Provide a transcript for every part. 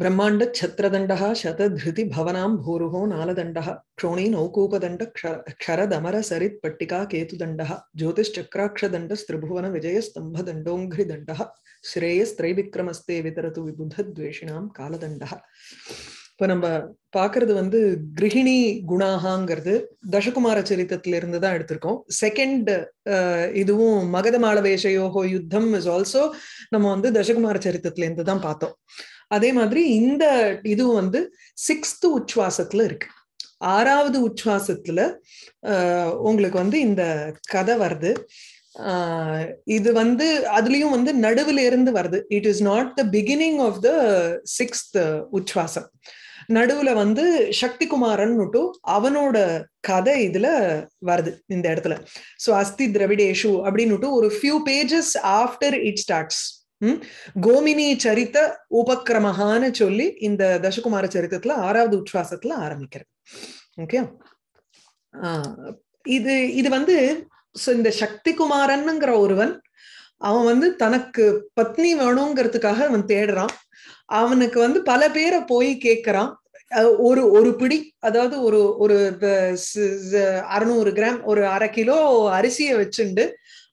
பிரம்மாண்ட சத்ரதண்டா சததிருதி பவனாம் பூருகோ நாலதண்டா க்ரோணி நௌகூபதண்ட க்ஷரதமர சரித் பட்டிகா கேதுதண்டா ஜோதிஷ்சக்ராட்சதண்ட ஸ்திரிபுவன ஸ்ரேயஸ் திரைவிக்ரமஸ்தே விதரது துவேஷினாம் காலதண்டா இப்ப நம்ம பாக்குறது வந்து கிரகிணி குணாகாங்கிறது தசகுமார சரித்திரத்திலிருந்து தான் எடுத்திருக்கோம் செகண்ட் இதுவும் மகத மாலவேஷயோகோ யுத்தம் இஸ் ஆல்சோ நம்ம வந்து தசகுமார இருந்து தான் பார்த்தோம் அதே மாதிரி இந்த இது வந்து சிக்ஸ்த்து உச்சுவாசத்துல இருக்கு ஆறாவது உச்சுவாசத்துல உங்களுக்கு வந்து இந்த கதை வருது இது வந்து அதுலயும் வந்து நடுவுல இருந்து வருது it is not the beginning of the sixth உச்சுவாசம் நடுவுல வந்து சக்தி குமாரன்னுட்டு அவனோட கதை இதுல வருது இந்த இடத்துல சோ அஸ்தி திரவிடேஷு அப்படின்னுட்டு ஒரு few pages after it starts um கோமினி சரித்த உபக்கிரமஹான்னு சொல்லி இந்த தசகுமார சரித்திரத்துல ஆறாவது உச்சுவாசத்துல ஆரம்பிக்கிறது ஓகே இது இது வந்து இந்த சக்தி குமாரன்ங்கிற ஒருவன் அவன் வந்து தனக்கு பத்னி வேணுங்கிறதுக்காக அவன் தேடுறான் அவனுக்கு வந்து பல பேரை போய் கேட்கறான் ஒரு ஒரு பிடி அதாவது ஒரு ஒரு அறுநூறு கிராம் ஒரு அரை கிலோ அரிசியை வச்சுண்டு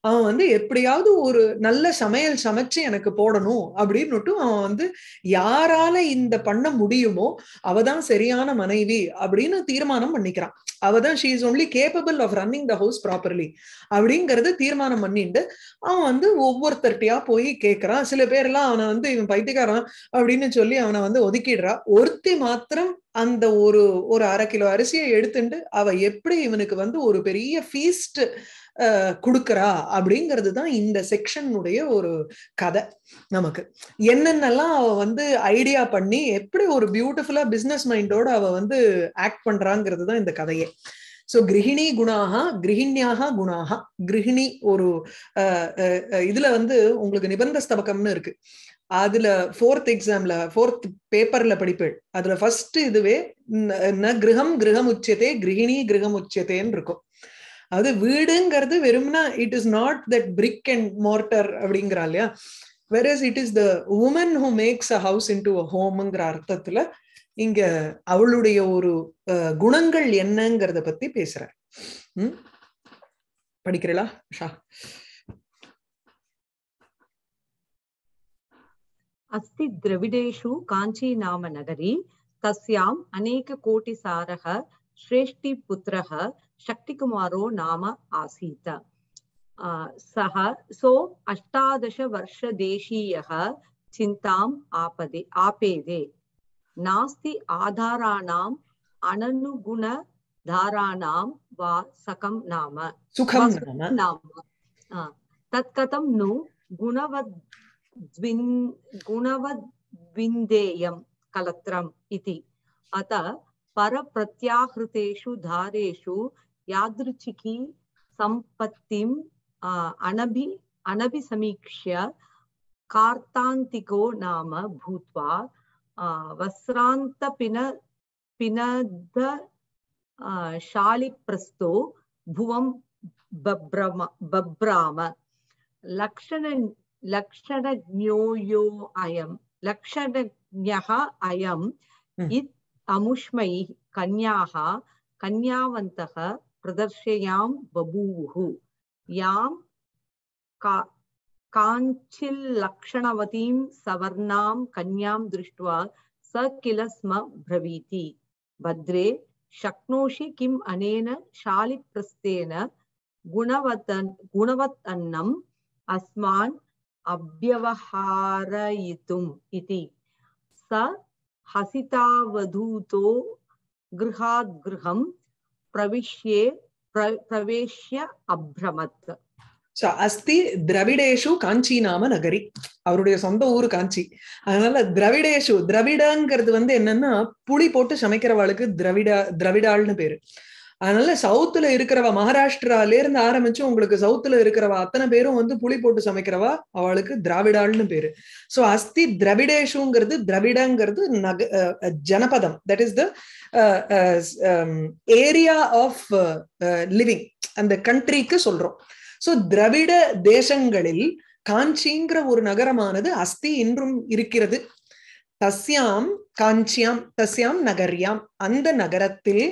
அவன் வந்து எப்படியாவது ஒரு நல்ல சமையல் சமைச்சு எனக்கு போடணும் அப்படின்னுட்டு அவன் வந்து யாரால இந்த பண்ண முடியுமோ அவ தான் சரியான மனைவி அப்படின்னு தீர்மானம் பண்ணிக்கிறான் அவ தான் she is only capable of running the house properly அப்படிங்கறத தீர்மானம் பண்ணிட்டு அவன் வந்து ஒவ்வொருத்தர்ட்டியா போய் கேட்கறான் சில பேர்லாம் அவனை வந்து இவன் பைத்தியக்காரன் அப்படின்னு சொல்லி அவனை வந்து ஒதுக்கிடுறா ஒருத்தி மாத்திரம் அந்த ஒரு ஒரு அரை கிலோ அரிசியை எடுத்துட்டு அவ எப்படி இவனுக்கு வந்து ஒரு பெரிய ஃபீஸ்ட் கொடுக்குறா அப்படிங்கிறது தான் இந்த செக்ஷனுடைய ஒரு கதை நமக்கு என்னென்னலாம் அவ வந்து ஐடியா பண்ணி எப்படி ஒரு பியூட்டிஃபுல்லா பிசினஸ் மைண்டோட அவ வந்து ஆக்ட் பண்றாங்கிறது தான் இந்த கதையே ஸோ கிரகிணி குணாக கிரகிணியாக குணாக கிரகிணி ஒரு இதுல வந்து உங்களுக்கு நிபந்த ஸ்தபகம்னு இருக்கு அதுல ஃபோர்த் எக்ஸாம்ல ஃபோர்த் பேப்பர்ல படிப்பேன் அதுல ஃபர்ஸ்ட் இதுவே கிரகம் கிரகம் உச்சத்தே கிரகிணி கிரகம் உச்சத்தேன்னு இருக்கும் அது வீடுங்கிறது வெறும்னா it is not that brick and mortar அப்படிங்கிறா இல்லையா is it is the woman who makes a house into a ஹோம்ங்கிற அர்த்தத்துல இங்க அவளுடைய ஒரு குணங்கள் என்னங்கிறத பத்தி பேசுறார் உம் படிக்கிறீங்களா நகரி தஸ்யாம் அநேக கோட்டி சாரக ஸ்ரேஷ்டி புத்திரக शक्तिकुमारो नाम आसीत् सः सो अष्टादशवर्षदेशीयः चिन्ताम् आपदे आपेदे नास्ति आधाराणाम् अननुगुणधाराणां वा सकं नाम सुखं नाम तत् कथं नु गुणवद्विन् गुणवद्विन्देयं कलत्रम् इति अतः पर प्रत्याहृतेषु धारेषु यादृच्छिकी सम्पत्तिम् अनभि अनभिसमीक्ष्य कार्तान्तिको नाम भूत्वा वस्त्रान्तपिन पिनद शालिप्रस्थो भुवं बब्रम बब्राम लक्षण लक्षणज्ञो यो अयं लक्षणज्ञः अयम् हम्म। इत् அமுஷ்மை கன்யாக கன்யாவந்தக பிரதர்ஷயாம் பபூஹு யாம் காஞ்சில் லக்ஷணவதீம் சவர்ணாம் கன்யாம் திருஷ்டுவா ச கில ஸ்ம பிரவீதி பத்ரே शक्नोषि किम् अनेन शालिप्रस्थेन गुणवतन् गुणवत् अन्नम् अस्मान् अभ्यवहारयितुम् इति स हसितावधूतो गृहात् गृहं प्रविश्ये प्र, प्रवेश्य अभ्रमत् ச அஸ்தி திரவிடேஷு காஞ்சி நாம நகரி அவருடைய சொந்த ஊரு காஞ்சி அதனால திரவிடேஷு திரவிடங்கிறது வந்து என்னன்னா புளி போட்டு சமைக்கிறவாளுக்கு திரவிடா திரவிடாள்னு பேரு அதனால சவுத்துல இருக்கிறவ மகாராஷ்டிரால இருந்து ஆரம்பிச்சு உங்களுக்கு சவுத்துல இருக்கிறவ அத்தனை பேரும் வந்து புளி போட்டு சமைக்கிறவா அவளுக்கு திராவிடாள்னு பேரு சோ அஸ்தி திரவிடேஷுங்கிறது திரவிடங்கிறது நக ஜனபதம் that is the area of living அந்த கண்ட்ரிக்கு சொல்றோம் சோ திரவிட தேசங்களில் காஞ்சிங்கிற ஒரு நகரமானது அஸ்தி இன்றும் இருக்கிறது தஸ்யாம் காஞ்சியாம் தஸ்யாம் நகரியாம் அந்த நகரத்தில்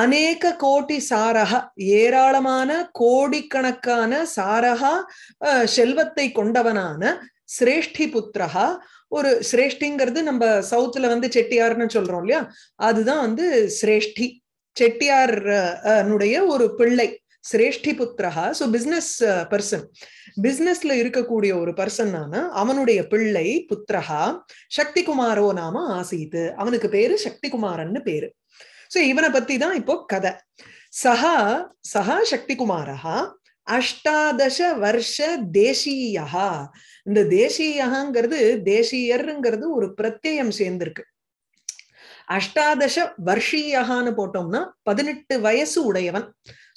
அநேக கோட்டி சாரக ஏராளமான கோடிக்கணக்கான சாரக செல்வத்தை கொண்டவனான சிரேஷ்டி புத்திரஹா ஒரு சிரேஷ்டிங்கிறது நம்ம சவுத்துல வந்து செட்டியார்னு சொல்றோம் இல்லையா அதுதான் வந்து சிரேஷ்டி செட்டியார் ஒரு பிள்ளை சிரேஷ்டி புத்திரஹா ஸோ பிஸ்னஸ் பர்சன் பிஸ்னஸ்ல இருக்கக்கூடிய ஒரு பர்சன் ஆன அவனுடைய பிள்ளை புத்திரஹா சக்தி குமாரோ நாம ஆசீத்து அவனுக்கு பேரு சக்தி குமாரன்னு பேரு சோ இவனை பத்தி தான் இப்போ கதை சஹா சஹா சக்திகுமாரா அஷ்டாதச வருஷ தேசியா இந்த தேசீயாங்கிறது தேசியர்ங்கிறது ஒரு பிரத்யம் சேர்ந்திருக்கு அஷ்டாதச வர்ஷீயகான்னு போட்டோம்னா பதினெட்டு வயசு உடையவன்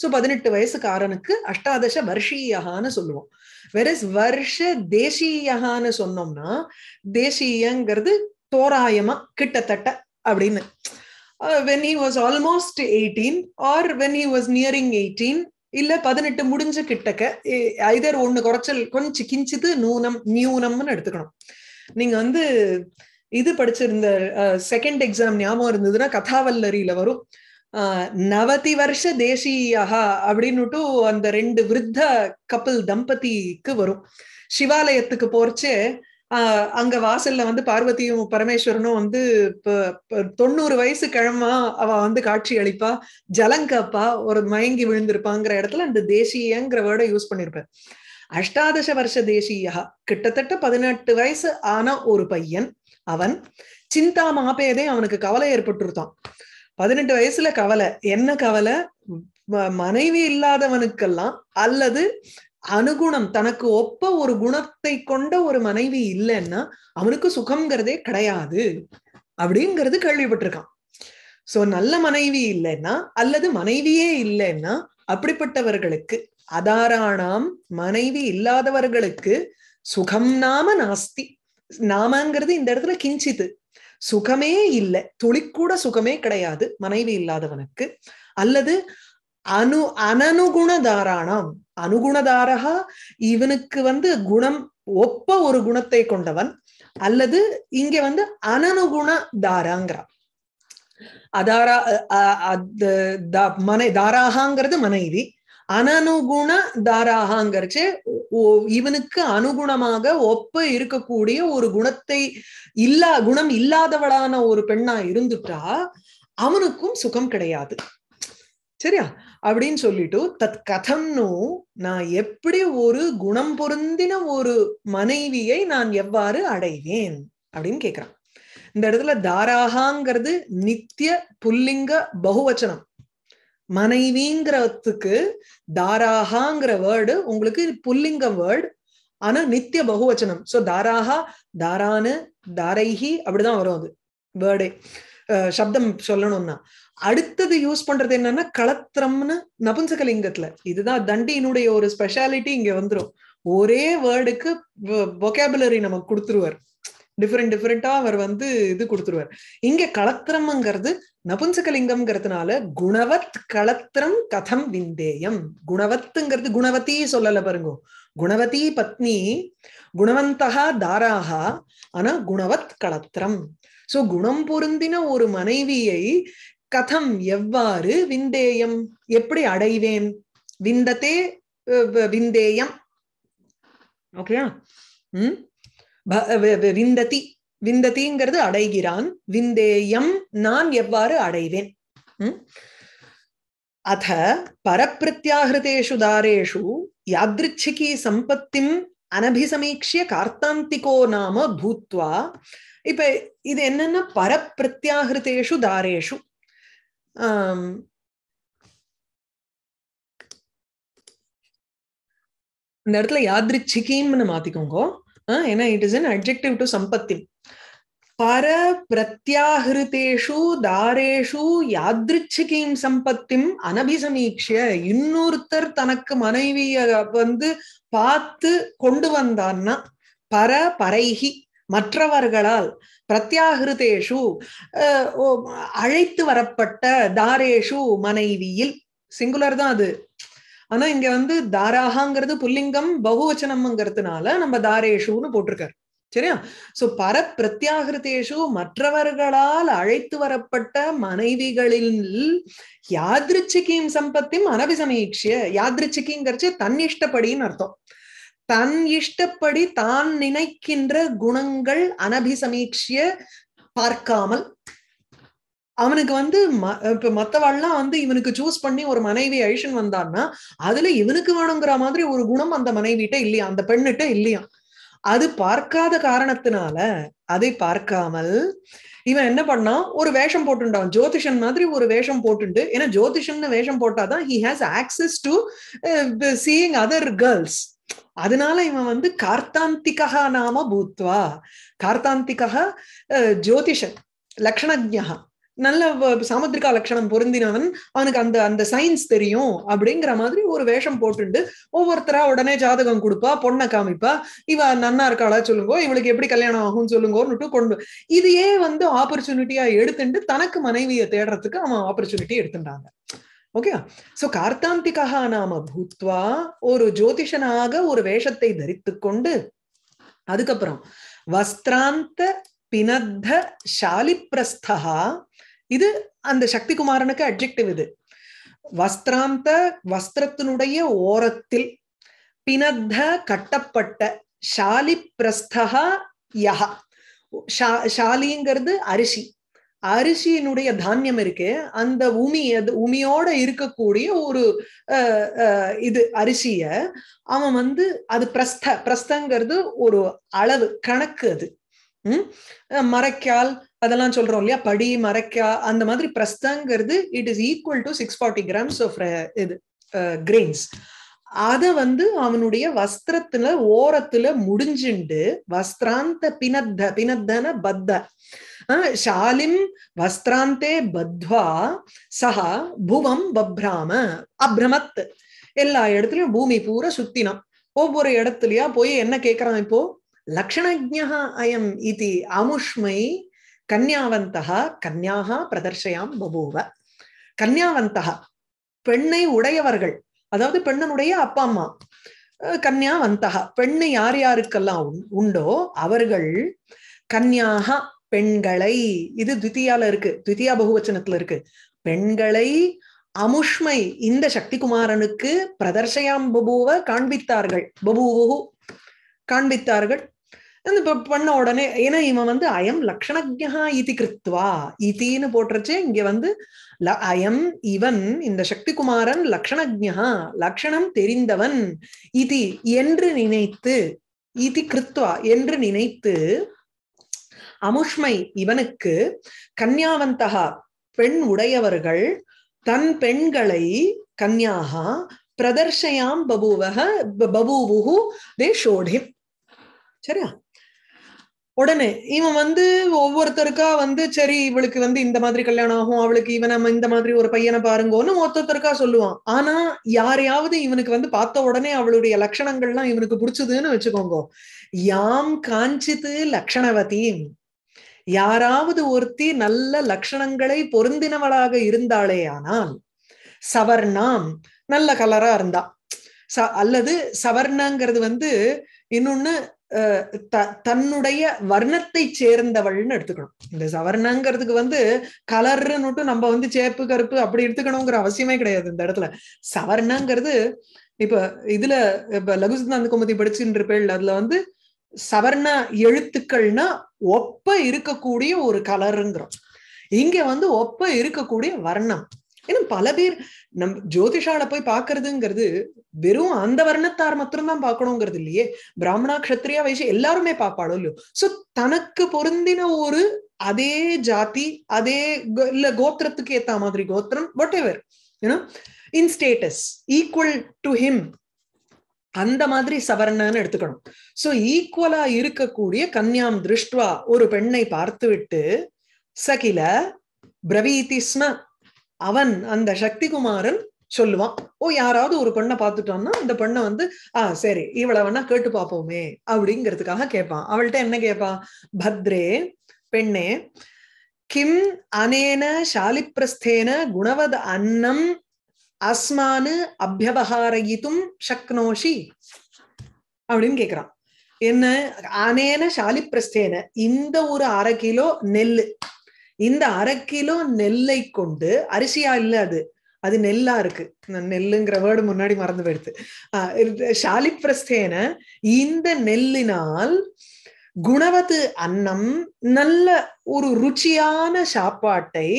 சோ பதினெட்டு வயசுக்காரனுக்கு அஷ்டாதச வர்ஷீயகான்னு சொல்லுவோம் வெரஸ் வருஷ தேசியகான்னு சொன்னோம்னா தேசியங்கிறது தோராயமா கிட்டத்தட்ட அப்படின்னு uh, when he was almost 18 or when he was nearing 18 இல்ல பதினெட்டு முடிஞ்ச கிட்டக்க ஐதர் ஒண்ணு குறைச்சல் கொஞ்சம் கிஞ்சிது நூனம் நியூனம்னு எடுத்துக்கணும் நீங்க வந்து இது படிச்சிருந்த செகண்ட் எக்ஸாம் ஞாபகம் இருந்ததுன்னா கதாவல்லரியில வரும் நவதி வருஷ தேசியா அப்படின்னுட்டு அந்த ரெண்டு விருத்த கப்பல் தம்பதிக்கு வரும் சிவாலயத்துக்கு போறச்சே ஆஹ் அங்க வாசல்ல வந்து பார்வதியும் பரமேஸ்வரனும் வந்து தொண்ணூறு வயசு கிழமா அவ வந்து காட்சி அளிப்பா ஜலங்காப்பா ஒரு மயங்கி விழுந்திருப்பாங்கிற இடத்துல அந்த தேசியங்கிற வேர்டை யூஸ் பண்ணிருப்பேன் அஷ்டாதச வருஷ தேசியா கிட்டத்தட்ட பதினெட்டு வயசு ஆன ஒரு பையன் அவன் சிந்தா மாப்பேதே அவனுக்கு கவலை ஏற்பட்டுருத்தான் பதினெட்டு வயசுல கவலை என்ன கவலை மனைவி இல்லாதவனுக்கெல்லாம் அல்லது அனுகுணம் தனக்கு ஒப்ப ஒரு குணத்தை கொண்ட ஒரு மனைவி இல்லைன்னா அவனுக்கு சுகம்ங்கிறதே கிடையாது அப்படிங்கிறது கேள்விப்பட்டிருக்கான் சோ நல்ல மனைவி இல்லைன்னா அல்லது மனைவியே இல்லைன்னா அப்படிப்பட்டவர்களுக்கு அதாராணாம் மனைவி இல்லாதவர்களுக்கு சுகம் நாம நாஸ்தி நாமங்கிறது இந்த இடத்துல கிஞ்சித்து சுகமே இல்லை துளிக்கூட சுகமே கிடையாது மனைவி இல்லாதவனுக்கு அல்லது அனு அனனுகுணதாராணாம் அனுகுணதாரகா இவனுக்கு வந்து குணம் ஒப்ப ஒரு குணத்தை கொண்டவன் அல்லது இங்க வந்து அனனுகுண தாராங்கிறான் அதாரா மனை தாராகாங்கிறது மனைவி அனனுகுண தாராகாங்கிறச்சு இவனுக்கு அனுகுணமாக ஒப்ப இருக்கக்கூடிய ஒரு குணத்தை இல்லா குணம் இல்லாதவளான ஒரு பெண்ணா இருந்துட்டா அவனுக்கும் சுகம் கிடையாது சரியா அப்படின்னு சொல்லிட்டு தத் கதம்னு நான் எப்படி ஒரு குணம் பொருந்தின ஒரு மனைவியை நான் எவ்வாறு அடைவேன் அப்படின்னு கேட்கிறான் இந்த இடத்துல தாராகாங்கிறது நித்திய புல்லிங்க பகுவச்சனம் மனைவிங்கிறதுக்கு தாராகாங்கிற வேர்டு உங்களுக்கு புல்லிங்க வேர்டு ஆனா நித்திய பகுவச்சனம் சோ தாராகா தாரானு தாரைஹி அப்படிதான் வரும் அது வேர்டே சப்தம் சொல்லணும்னா அடுத்தது யூஸ் பண்றது என்னன்னா களத்திரம்னு நபுன்சகலிங்கத்துல இதுதான் தண்டியினுடைய ஒரு ஸ்பெஷாலிட்டி இங்க வந்துடும் ஒரே வேர்டுக்கு வொக்காபுலரி நமக்கு கொடுத்துருவார் டிஃப்ரெண்ட் டிஃப்ரெண்டா அவர் வந்து இது கொடுத்துருவார் இங்க களத்திரம்ங்கிறது நபுன்சகலிங்கம்ங்கிறதுனால குணவத் களத்திரம் கதம் விந்தேயம் குணவத்துங்கிறது குணவதி சொல்லல பாருங்க குணவதி பத்னி குணவந்தகா தாராகா ஆனா குணவத் களத்திரம் சோ குணம் பொருந்தின ஒரு மனைவியை கதம் எவ்வாறு விந்தேயம் எப்படி அடைவேன் விந்ததே விந்தேயம் ஓகேயா உம் விந்ததி விந்ததிங்கிறது அடைகிறான் விந்தேயம் நான் எவ்வாறு அடைவேன் உம் அத பரப்பிரத்யாகிருதேஷு தாரேஷு யாதிருச்சிகி சம்பத்திம் அனபிசமீக்ஷிய கார்த்தாந்திகோ நாம பூத்வா இப்ப இது என்னன்னா பரப்பிரத்யாகிருதேஷு தாரேஷு Um, இந்த இடத்துல யாத்ரிச்சிகிம்னு மாத்திக்கோங்கோ ஏன்னா it is an objective to சம்பத்தி பர பிரத்யாகிருத்தேஷு தாரேஷு யாத்ரிச்சிகிம் சம்பத்திம் அனபிசமீட்சிய இன்னொருத்தர் தனக்கு மனைவிய வந்து பார்த்து கொண்டு வந்தான்னா பர பறைகி மற்றவர்களால் பிரத்யாகிருதேஷு அழைத்து வரப்பட்ட தாரேஷு மனைவியில் சிங்குலர் தான் அது ஆனா இங்க வந்து தாராகாங்கிறது புல்லிங்கம் பகுவச்சனம்ங்கிறதுனால நம்ம தாரேஷுன்னு போட்டிருக்காரு சரியா சோ பர பிரத்யாகிருதேஷு மற்றவர்களால் அழைத்து வரப்பட்ட மனைவிகளில் யாதிருச்சிக்கியும் சம்பத்தியும் அனபிசமீட்சிய யாதிருச்சிக்கிங்கிறச்சு தன்னிஷ்டப்படின்னு அர்த்தம் தன் இஷ்டப்படி தான் நினைக்கின்ற குணங்கள் அனபிசமீட்சிய பார்க்காமல் அவனுக்கு வந்து இப்ப மத்தவாள்லாம் வந்து இவனுக்கு சூஸ் பண்ணி ஒரு மனைவி அழிஷன் வந்தான்னா அதுல இவனுக்கு வேணுங்கிற மாதிரி ஒரு குணம் அந்த மனைவிட்ட இல்லையா அந்த பெண்ணிட்ட இல்லையா அது பார்க்காத காரணத்தினால அதை பார்க்காமல் இவன் என்ன பண்ணா ஒரு வேஷம் போட்டுட்டான் ஜோதிஷன் மாதிரி ஒரு வேஷம் போட்டுண்டு ஏன்னா ஜோதிஷன் வேஷம் போட்டாதான் he has access to seeing other girls அதனால இவன் வந்து கார்த்தாந்திகா நாம பூத்வா கார்த்தாந்திகா ஜோதிஷன் லக்ஷணஜா நல்ல சாமுத்திரிகா லட்சணம் பொருந்தினவன் அவனுக்கு அந்த அந்த சயின்ஸ் தெரியும் அப்படிங்கிற மாதிரி ஒரு வேஷம் போட்டுண்டு ஒவ்வொருத்தரா உடனே ஜாதகம் கொடுப்பா பொண்ணை காமிப்பா இவ நன்னா இருக்காளா சொல்லுங்க இவளுக்கு எப்படி கல்யாணம் ஆகும்னு சொல்லுங்கன்னுட்டு கொண்டு இதையே வந்து ஆப்பர்ச்சுனிட்டியா எடுத்துட்டு தனக்கு மனைவியை தேடுறதுக்கு அவன் ஆப்பர்ச்சுனிட்டி எடுத்துட்டாங்க ஓகே சோ கார்த்தாந்திகா நாம பூத்வா ஒரு ஜோதிஷனாக ஒரு வேஷத்தை தரித்து கொண்டு அதுக்கப்புறம் வஸ்திராந்த பினத்த ஷாலிப்பிரஸ்தா இது அந்த சக்தி குமாரனுக்கு அப்ஜெக்டிவ் இது வஸ்திராந்த வஸ்திரத்தினுடைய ஓரத்தில் பினத்த கட்டப்பட்ட ஷாலிப்பிரஸ்தா யஹா ஷாலிங்கிறது அரிசி அரிசியினுடைய தானியம் இருக்கு அந்த உமி அது உமியோட இருக்கக்கூடிய ஒரு இது அரிசிய அவன் வந்து அது பிரஸ்த பிரஸ்தங்கிறது ஒரு அளவு கணக்கு அது உம் மரக்கால் அதெல்லாம் சொல்றோம் இல்லையா படி மரக்கா அந்த மாதிரி பிரஸ்தங்கிறது it is equal to six forty grams of இது கிரெயின்ஸ் அத வந்து அவனுடைய வஸ்திரத்துல ஓரத்துல முடிஞ்சுண்டு வஸ்திராந்த பினத்த பினத்தன பத்த ஷாலிம் வஸ்திராந்தே பத்வா சஹா புவம் பப்ராம அப்ரமத் எல்லா இடத்துலயும் பூமி பூரா சுத்தினம் ஒவ்வொரு இடத்துலயா போய் என்ன கேக்குறான் இப்போ லக்ஷணஜா அயம் இது அமுஷ்மை கன்யாவந்தா கன்யாக பிரதர்ஷயாம் பபூவ கன்யாவந்தா பெண்ணை உடையவர்கள் அதாவது பெண்ணனுடைய அப்பா அம்மா கன்யாவந்தா பெண்ணு யார் யாருக்கெல்லாம் உண்டோ அவர்கள் கன்யாகா பெண்களை இது துத்தியால இருக்கு துத்தியா பகுவச்சனத்துல இருக்கு பெண்களை அமுஷ்மை இந்த சக்தி குமாரனுக்கு பிரதர்ஷயாம் பபுவ காண்பித்தார்கள் பபுவு காண்பித்தார்கள் இந்த பண்ண உடனே ஏன்னா இவன் வந்து அயம் லக்ஷணஜா இதி கிருத்வா இத்தின்னு போட்டுருச்சு இங்க வந்து அயம் இவன் இந்த சக்தி குமாரன் லக்ஷணஜா லக்ஷணம் தெரிந்தவன் இதி என்று நினைத்து இதி கிருத்வா என்று நினைத்து அமுஷ்மை இவனுக்கு கன்யாவந்தகா பெண் உடையவர்கள் தன் பெண்களை கன்யாகா பிரதர்ஷயாம் பபுவக பபுவுகு தே சரியா உடனே இவன் வந்து ஒவ்வொருத்தருக்கா வந்து சரி இவளுக்கு வந்து இந்த மாதிரி கல்யாணம் ஆகும் அவளுக்கு இவன் இந்த மாதிரி ஒரு பையனை பாருங்கன்னு ஒருத்தருக்கா சொல்லுவான் ஆனா யாரையாவது இவனுக்கு வந்து பார்த்த உடனே அவளுடைய லட்சணங்கள்லாம் இவனுக்கு பிடிச்சதுன்னு வச்சுக்கோங்க யாம் காஞ்சித்து லக்ஷணவதி யாராவது ஒருத்தி நல்ல லட்சணங்களை பொருந்தினவளாக இருந்தாளே ஆனால் சவர்ணாம் நல்ல கலரா இருந்தா ச அல்லது சவர்ணங்கிறது வந்து இன்னொன்னு த தன்னுடைய வர்ணத்தை சேர்ந்தவள்னு எடுத்துக்கணும் இந்த சவர்ணங்கிறதுக்கு வந்து கலர்னுட்டு நம்ம வந்து சேப்பு கருப்பு அப்படி எடுத்துக்கணுங்கிற அவசியமே கிடையாது இந்த இடத்துல சவர்ணங்கிறது இப்ப இதுல இப்ப லகுசுந்தாந்த குமதி படிச்சுன்ற இருப்பேள் அதுல வந்து சவர்ண எழுத்துக்கள்னா ஒப்ப இருக்கக்கூடிய ஒரு கலருங்கிறோம் இங்க வந்து ஒப்ப இருக்கக்கூடிய வர்ணம் ஏன்னா பல பேர் நம் ஜோதிஷால போய் பாக்குறதுங்கிறது வெறும் அந்த வர்ணத்தார் மாத்திரம்தான் பாக்கணுங்கிறது இல்லையே பிராமணா கஷத்திரியா வயசு எல்லாருமே பாப்பாடும் இல்லையோ சோ தனக்கு பொருந்தின ஒரு அதே ஜாதி அதே இல்ல கோத்திரத்துக்கு ஏத்த மாதிரி கோத்திரம் வாட் எவர் ஏன்னா in status equal to him அந்த மாதிரி சவர்ணன்னு எடுத்துக்கணும் சோ ஈக்குவலா இருக்கக்கூடிய கன்யாம் திருஷ்டுவா ஒரு பெண்ணை பார்த்துவிட்டு சகில பிரவீதிஸ்ம அவன் அந்த சக்தி குமாரன் சொல்லுவான் ஓ யாராவது ஒரு பெண்ணை பார்த்துட்டோம்னா அந்த பெண்ணை வந்து ஆ சரி இவளை வேணா கேட்டு பார்ப்போமே அப்படிங்கிறதுக்காக கேட்பான் அவள்கிட்ட என்ன கேட்பான் பத்ரே பெண்ணே கிம் அனேன சாலிப்பிரஸ்தேன குணவத் அன்னம் அஸ்மானு அபியவகாரயித்தும் சக்னோஷி அப்படின்னு கேக்குறான் என்ன ஆனேன சாலிப்பிரஸ்தேன இந்த ஒரு அரை கிலோ நெல் இந்த அரை கிலோ நெல்லை கொண்டு அரிசியா இல்ல அது அது நெல்லா இருக்கு நெல்லுங்கிற வேர்டு முன்னாடி மறந்து போயிடுது சாலிப்பிரஸ்தேன இந்த நெல்லினால் குணவத்து அன்னம் நல்ல ஒரு ருச்சியான சாப்பாட்டை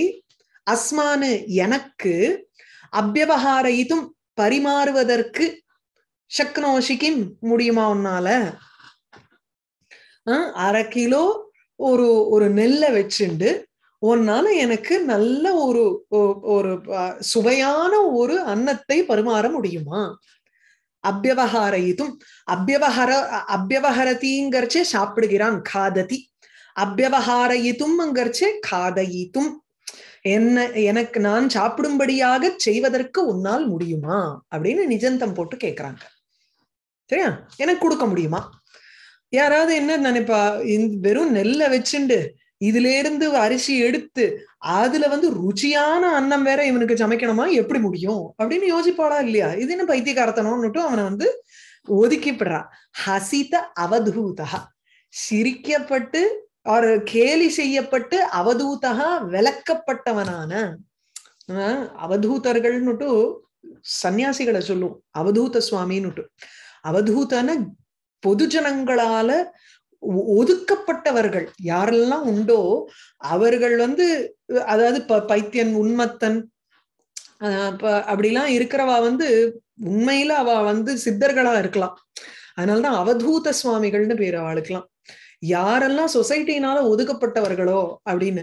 அஸ்மானு எனக்கு அபியபகாரயித்தும் பரிமாறுவதற்கு சக்னோஷிக்கின் முடியுமா உன்னால அரை கிலோ ஒரு ஒரு நெல்லை வச்சுண்டு உன்னால எனக்கு நல்ல ஒரு ஒரு சுவையான ஒரு அன்னத்தை பரிமாற முடியுமா அபியவஹாரயிதும் அபியவஹர அபியவஹரதிங்கிறச்சே சாப்பிடுகிறான் காததி அபியவஹாரயிதும்ங்கிறச்சே காதயித்தும் என்ன எனக்கு நான் சாப்பிடும்படியாக செய்வதற்கு உன்னால் முடியுமா அப்படின்னு நிஜந்தம் போட்டு கேக்குறாங்க சரியா எனக்கு கொடுக்க முடியுமா யாராவது என்ன நினைப்பா வெறும் நெல்லை வச்சுண்டு இதுல இருந்து அரிசி எடுத்து அதுல வந்து ருச்சியான அன்னம் வேற இவனுக்கு சமைக்கணுமா எப்படி முடியும் அப்படின்னு யோசிப்பாளா இல்லையா இது என்ன பைத்தியக்காரத்தனம்னுட்டு அவனை வந்து ஒதுக்கிப்படுறான் ஹசித அவதூதா சிரிக்கப்பட்டு அவர் கேலி செய்யப்பட்டு அவதூதகா விளக்கப்பட்டவனான அவதூதர்கள்னுட்டு சன்னியாசிகளை சொல்லும் அவதூத சுவாமின்னுட்டு அவதூதன பொது ஜனங்களால ஒதுக்கப்பட்டவர்கள் யாரெல்லாம் உண்டோ அவர்கள் வந்து அதாவது பைத்தியன் உண்மத்தன் அப்படிலாம் இருக்கிறவா வந்து உண்மையில அவ வந்து சித்தர்களா இருக்கலாம் அதனாலதான் அவதூத சுவாமிகள்னு பேர் அவளுக்கெல்லாம் யாரெல்லாம் சொசைட்டினால ஒதுக்கப்பட்டவர்களோ அப்படின்னு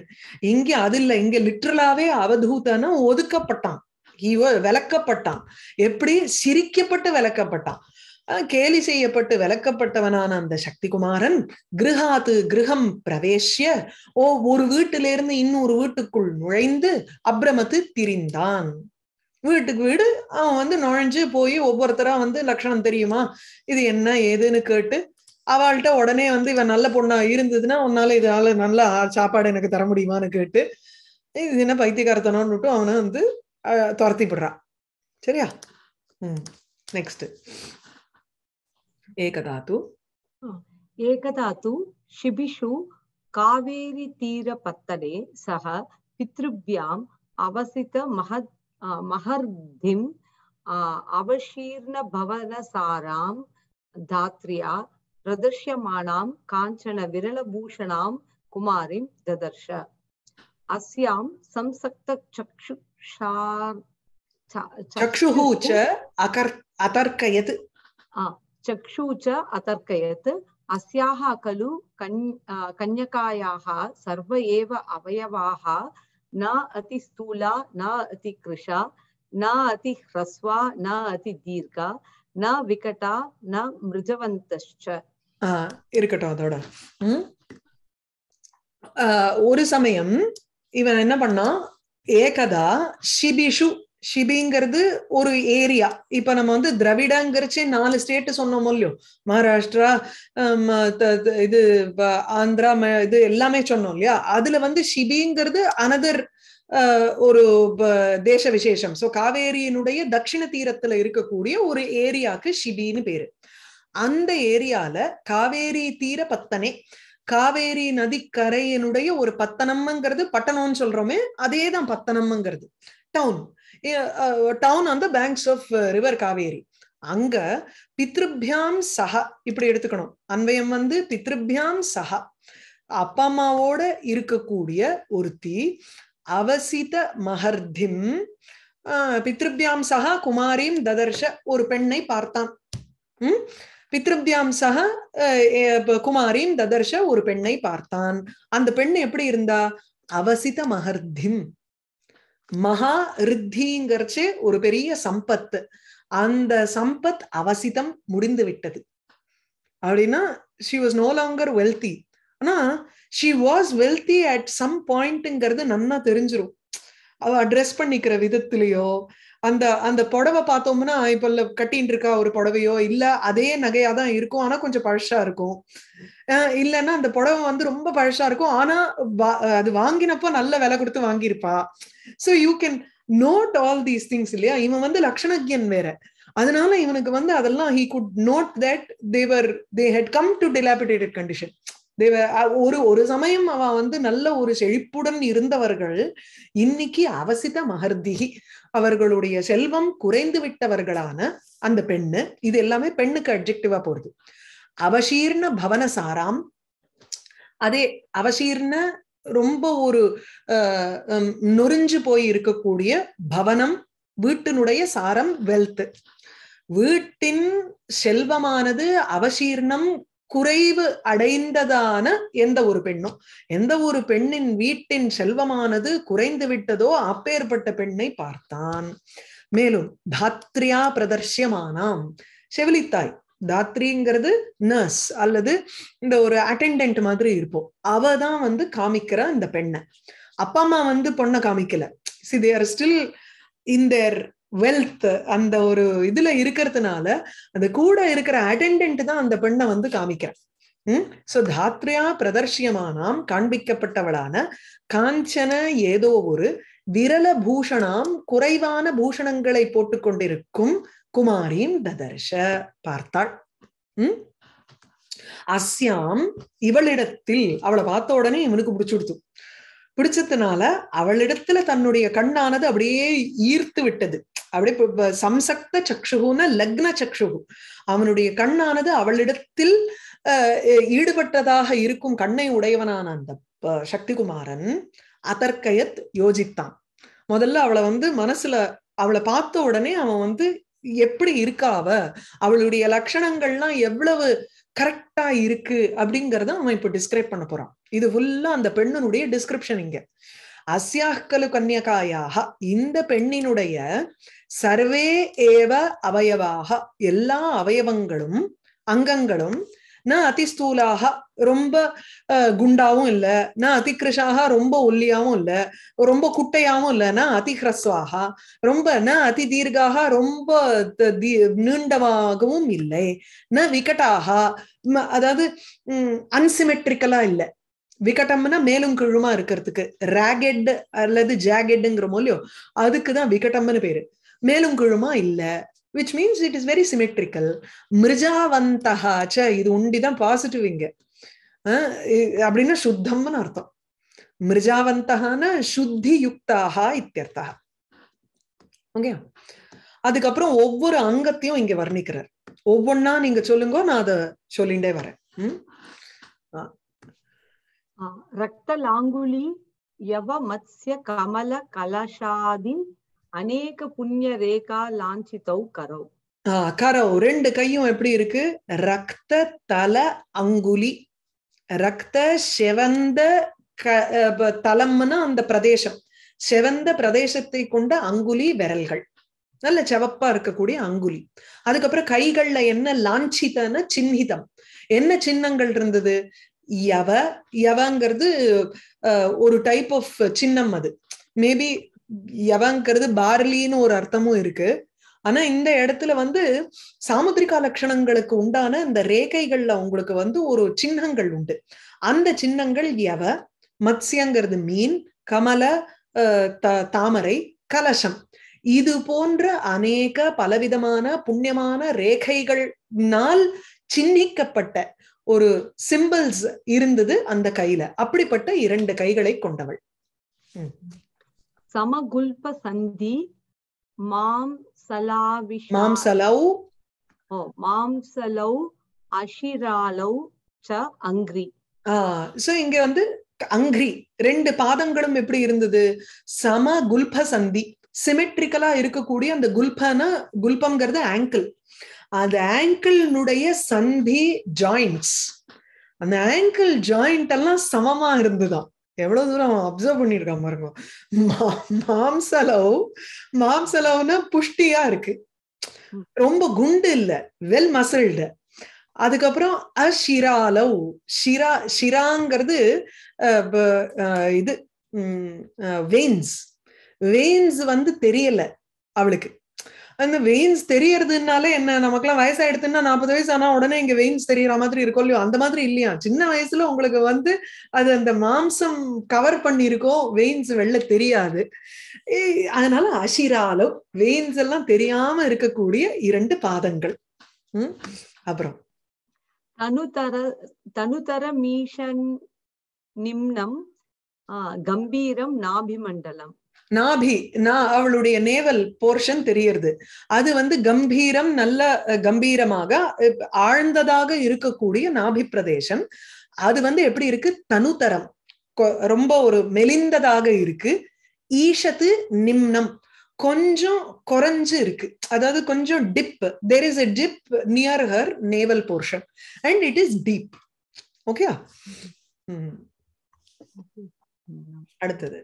இங்க அது இல்ல இங்க லிட்ரலாவே அவதூதனா ஒதுக்கப்பட்டான் இவ விளக்கப்பட்டான் எப்படி சிரிக்கப்பட்டு விளக்கப்பட்டான் கேலி செய்யப்பட்டு விளக்கப்பட்டவனான அந்த சக்தி குமாரன் கிருஹாத்து கிரகம் பிரவேசிய ஓ ஒரு வீட்டுல இருந்து இன்னொரு வீட்டுக்குள் நுழைந்து அப்ரமத்து திரிந்தான் வீட்டுக்கு வீடு அவன் வந்து நுழைஞ்சு போய் ஒவ்வொருத்தரா வந்து லட்சணம் தெரியுமா இது என்ன ஏதுன்னு கேட்டு அவள்கிட்ட உடனே வந்து இவன் நல்ல பொண்ணா இருந்ததுன்னா உன்னால இதால நல்ல சாப்பாடு எனக்கு தர முடியுமான்னு கேட்டு இது என்ன பைத்தியகாரத்தனான்னு அவனை வந்து துரத்தி விடுறான் சரியா ம் நெக்ஸ்ட் ஏகதாத்து ஏகதாத்து ஷிபிஷு காவேரி தீர பத்தலே சக பித்ருபியாம் அவசித மகத் மகர்திம் அவஷீர்ண பவனசாராம் தாத்ரியா प्रदृश्यमाणां काञ्चन विरलभूषणां कुमारीं ददर्श अस्यां संसक्तचक्षुषा चक्षुः च अतर्कयत् चक्षु च अतर्कयत् अस्याः खलु कन्यकायाः सर्व एव अवयवाः न अतिस्थूला न अतिकृशा न अतिह्रस्वा न अतिदीर्घा न विकटा न मृजवन्तश्च இருக்கட்டும் அதோட ஒரு சமயம் இவன் என்ன பண்ணான் ஏகதா ஷிபிஷு ஷிபிங்கிறது ஒரு ஏரியா இப்ப நம்ம வந்து திரவிடங்கிறச்சு நாலு ஸ்டேட் சொன்னோம் இல்லையோ மகாராஷ்டிரா இது ஆந்திரா இது எல்லாமே சொன்னோம் இல்லையா அதுல வந்து ஷிபிங்கிறது அனதர் ஒரு தேச விசேஷம் சோ காவேரியினுடைய தட்சிண தீரத்துல இருக்கக்கூடிய ஒரு ஏரியாக்கு ஷிபின்னு பேரு அந்த ஏரியால காவேரி தீர பத்தனை காவேரி நதிக்கரையினுடைய ஒரு பத்தனம்ங்கிறது பட்டணம்னு சொல்றோமே அதே தான் பத்தனம்ங்கிறது town town on the banks of river Kaveri அங்க பித்ருபியாம் சஹ இப்படி எடுத்துக்கணும் அன்பயம் வந்து பித்ருபியாம் சஹ அப்பா அம்மாவோட இருக்கக்கூடிய ஒருத்தி அவசித ஆஹ் பித்ருபியாம் சஹா குமாரியும் ததர்ஷ ஒரு பெண்ணை பார்த்தான் உம் பித்ருப்தியாம் சக குமாரியும் ததர்ஷ ஒரு பெண்ணை பார்த்தான் அந்த பெண் எப்படி இருந்தா அவசித மகர்திம் மகா ரித்திங்கிறச்சே ஒரு பெரிய சம்பத்து அந்த சம்பத் அவசிதம் முடிந்து விட்டது அப்படின்னா she was no longer wealthy ஆனா she was wealthy at some பாயிண்ட்ங்கிறது நன்னா தெரிஞ்சிடும் அவ அட்ரஸ் பண்ணிக்கிற விதத்திலேயோ அந்த அந்த புடவை பார்த்தோம்னா இப்ப கட்டின்னு இருக்கா ஒரு புடவையோ இல்ல அதே நகையா தான் இருக்கும் ஆனா கொஞ்சம் பழசா இருக்கும் இல்லைன்னா அந்த புடவை வந்து ரொம்ப பழசா இருக்கும் ஆனா அது வாங்கினப்போ நல்ல விலை கொடுத்து வாங்கியிருப்பா so you can note all these things இல்லையா இவன் வந்து லக்ஷணக்யன் வேற அதனால இவனுக்கு வந்து அதெல்லாம் he could note that they they had come to dilapidated condition தேவ ஒரு ஒரு சமயம் அவ வந்து நல்ல ஒரு செழிப்புடன் இருந்தவர்கள் இன்னைக்கு அவசித மகர்திகி அவர்களுடைய செல்வம் குறைந்து விட்டவர்களான அந்த பெண்ணு இது எல்லாமே பெண்ணுக்கு அப்ஜெக்டிவா போறது அவசீர்ண பவன சாராம் அதே அவசீர்ண ரொம்ப ஒரு நொறிஞ்சு போய் இருக்கக்கூடிய பவனம் வீட்டினுடைய சாரம் வெல்த் வீட்டின் செல்வமானது அவசீர்ணம் குறைவு அடைந்ததான எந்த ஒரு பெண்ணும் எந்த ஒரு பெண்ணின் வீட்டின் செல்வமானது குறைந்து விட்டதோ அப்பேற்பட்ட பெண்ணை பார்த்தான் மேலும் தாத்ரியா பிரதர்ஷியமானாம் செவிலித்தாய் தாத்ரிங்கிறது நர்ஸ் அல்லது இந்த ஒரு அட்டெண்டன்ட் மாதிரி இருப்போம் அவ தான் வந்து காமிக்கிற இந்த பெண்ணை அப்பா அம்மா வந்து பொண்ணை காமிக்கல see they're still in their wealth அந்த ஒரு இதுல இருக்கிறதுனால அந்த கூட இருக்கிற அட்டெண்டன்ட் தான் அந்த பெண்ணை வந்து காமிக்கிறேன் உம் சோ தாத்ரியா பிரதர்ஷியமானாம் காண்பிக்கப்பட்டவளான காஞ்சன ஏதோ ஒரு விரல பூஷணாம் குறைவான பூஷணங்களை போட்டுக்கொண்டிருக்கும் குமாரின் ததர்ஷ பார்த்தாள் உம் அஸ்யாம் இவளிடத்தில் அவளை பார்த்த உடனே இவனுக்கு பிடிச்சு கொடுத்து பிடிச்சதுனால அவளிடத்துல தன்னுடைய கண்ணானது அப்படியே ஈர்த்து விட்டது அப்படி சம்சக்த சக்ஷுகுன்னா லக்ன சக்ஷுகு அவனுடைய கண்ணானது அவளிடத்தில் ஈடுபட்டதாக இருக்கும் கண்ணை உடையவனான அந்த சக்திகுமாரன் அதற்கயத் யோசித்தான் முதல்ல அவளை வந்து மனசுல அவளை பார்த்த உடனே அவன் வந்து எப்படி இருக்காவ அவளுடைய லட்சணங்கள்லாம் எவ்வளவு கரெக்டா இருக்கு அப்படிங்கறத அவன் இப்ப டிஸ்கிரைப் பண்ண போறான் இது ஃபுல்லா அந்த பெண்ணனுடைய டிஸ்கிரிப்ஷன் இங்க அசியாக்கலு கன்னியகாயாக இந்த பெண்ணினுடைய சர்வே ஏவ அவயவாக எல்லா அவயவங்களும் அங்கங்களும் ந அதிஸ்தூலாக ரொம்ப குண்டாவும் இல்லை ந அதிக்ரிஷாக ரொம்ப ஒல்லியாவும் இல்லை ரொம்ப குட்டையாவும் இல்லை ந அதிஹ்ரஸ்வாக ரொம்ப ந அதி தீர்காக ரொம்ப நீண்டமாகவும் இல்லை ந விகட்டாக அதாவது அன்சிமெட்ரிக்கலா இல்லை விகட்டம்னா மேலும் கிழுமா இருக்கிறதுக்கு ரேகெட் அல்லது ஜாகெட்ங்கிற மொழியோ அதுக்குதான் விகட்டம்னு பேரு மேலும் கிழுமா இல்ல which means it is very symmetrical மிருஜாவந்தகா இது உண்டிதான் பாசிட்டிவ் இங்க அப்படின்னா சுத்தம்னு அர்த்தம் மிருஜாவந்தகான சுத்தி யுக்தாகா இத்தியர்த்தா ஓகே அதுக்கப்புறம் ஒவ்வொரு அங்கத்தையும் இங்க வர்ணிக்கிறார் ஒவ்வொன்னா நீங்க சொல்லுங்க நான் அதை சொல்லிண்டே வரேன் రక్తలాంగులి யவ மத்ய கமல కలశాది அநேக புண்ணிய ரேகா லாஞ்சிதௌ கரௌ கரௌ ரெண்டு கையும் எப்படி இருக்கு ரக்த தல அங்குலி ரத்த செவந்த தலம்னா அந்த பிரதேசம் செவந்த பிரதேசத்தை கொண்ட அங்குலி விரல்கள் நல்ல செவப்பா இருக்கக்கூடிய அங்குலி அதுக்கப்புறம் கைகள்ல என்ன லாஞ்சிதன சின்னிதம் என்ன சின்னங்கள் இருந்தது யவ யவங்கிறது ஒரு டைப் ஆஃப் சின்னம் அது மேபி யவங்கிறது பார்லின்னு ஒரு அர்த்தமும் இருக்கு ஆனா இந்த இடத்துல வந்து சாமுத்திரிகா லட்சணங்களுக்கு உண்டான இந்த ரேகைகள்ல உங்களுக்கு வந்து ஒரு சின்னங்கள் உண்டு அந்த சின்னங்கள் எவ மத்ஸ்யங்கிறது மீன் கமல தாமரை கலசம் இது போன்ற அநேக பலவிதமான புண்ணியமான ரேகைகள்னால் சின்னிக்கப்பட்ட ஒரு சிம்பிள்ஸ் இருந்தது அந்த கையில அப்படிப்பட்ட இரண்டு கைகளை கொண்டவள் சமகுல்ப சந்தி மாம் மாம் சலவ் மாம் சலவ் அஷிராலவ் ச அங்கிரி சோ இங்க வந்து அங்கிரி ரெண்டு பாதங்களும் எப்படி இருந்தது சம குல்ப சந்தி சிமெட்ரிக்கலா இருக்கக்கூடிய அந்த குல்பன குல்பம்ங்கிறது ஆங்கிள் அந்த ஆங்கிளினுடைய சந்தி ஜாயிண்ட்ஸ் அந்த ஆங்கிள் ஜாயிண்ட் எல்லாம் சமமா இருந்துதான் எவ்வளவு தூரம் அப்சர்வ் பண்ணிருக்கான் பாருங்க மாம்சலவ் மாம்சலவ்னா புஷ்டியா இருக்கு ரொம்ப குண்டு இல்ல வெல் மசில்டு அதுக்கப்புறம் அஷிராலவ் ஷிரா ஷிராங்கிறது இது வெயின்ஸ் வெயின்ஸ் வந்து தெரியல அவளுக்கு அந்த வெயின்ஸ் தெரியறதுனால என்ன நமக்குலாம் வயசாயிடுதுன்னா நாற்பது வயசு ஆனா உடனே இங்க வெயின்ஸ் தெரியற மாதிரி இருக்கும் இல்லையோ அந்த மாதிரி இல்லையா சின்ன வயசுல உங்களுக்கு வந்து அது அந்த மாம்சம் கவர் பண்ணிருக்கோம் வெயின்ஸ் வெளில தெரியாது அதனால அஷிராலோ வெயின்ஸ் எல்லாம் தெரியாம இருக்கக்கூடிய இரண்டு பாதங்கள் உம் அப்புறம் தனுதர தனுதர மீஷன் நிம்னம் கம்பீரம் நாபிமண்டலம் நாபி நான் அவளுடைய நேவல் போர்ஷன் தெரியறது அது வந்து கம்பீரம் நல்ல கம்பீரமாக ஆழ்ந்ததாக இருக்கக்கூடிய நாபி பிரதேசம் அது வந்து எப்படி இருக்கு தனுத்தரம் ரொம்ப ஒரு மெலிந்ததாக இருக்கு ஈஷத்து நிம்னம் கொஞ்சம் குறைஞ்சு இருக்கு அதாவது கொஞ்சம் dip there is a dip near her navel portion and it is deep okay அடுத்தது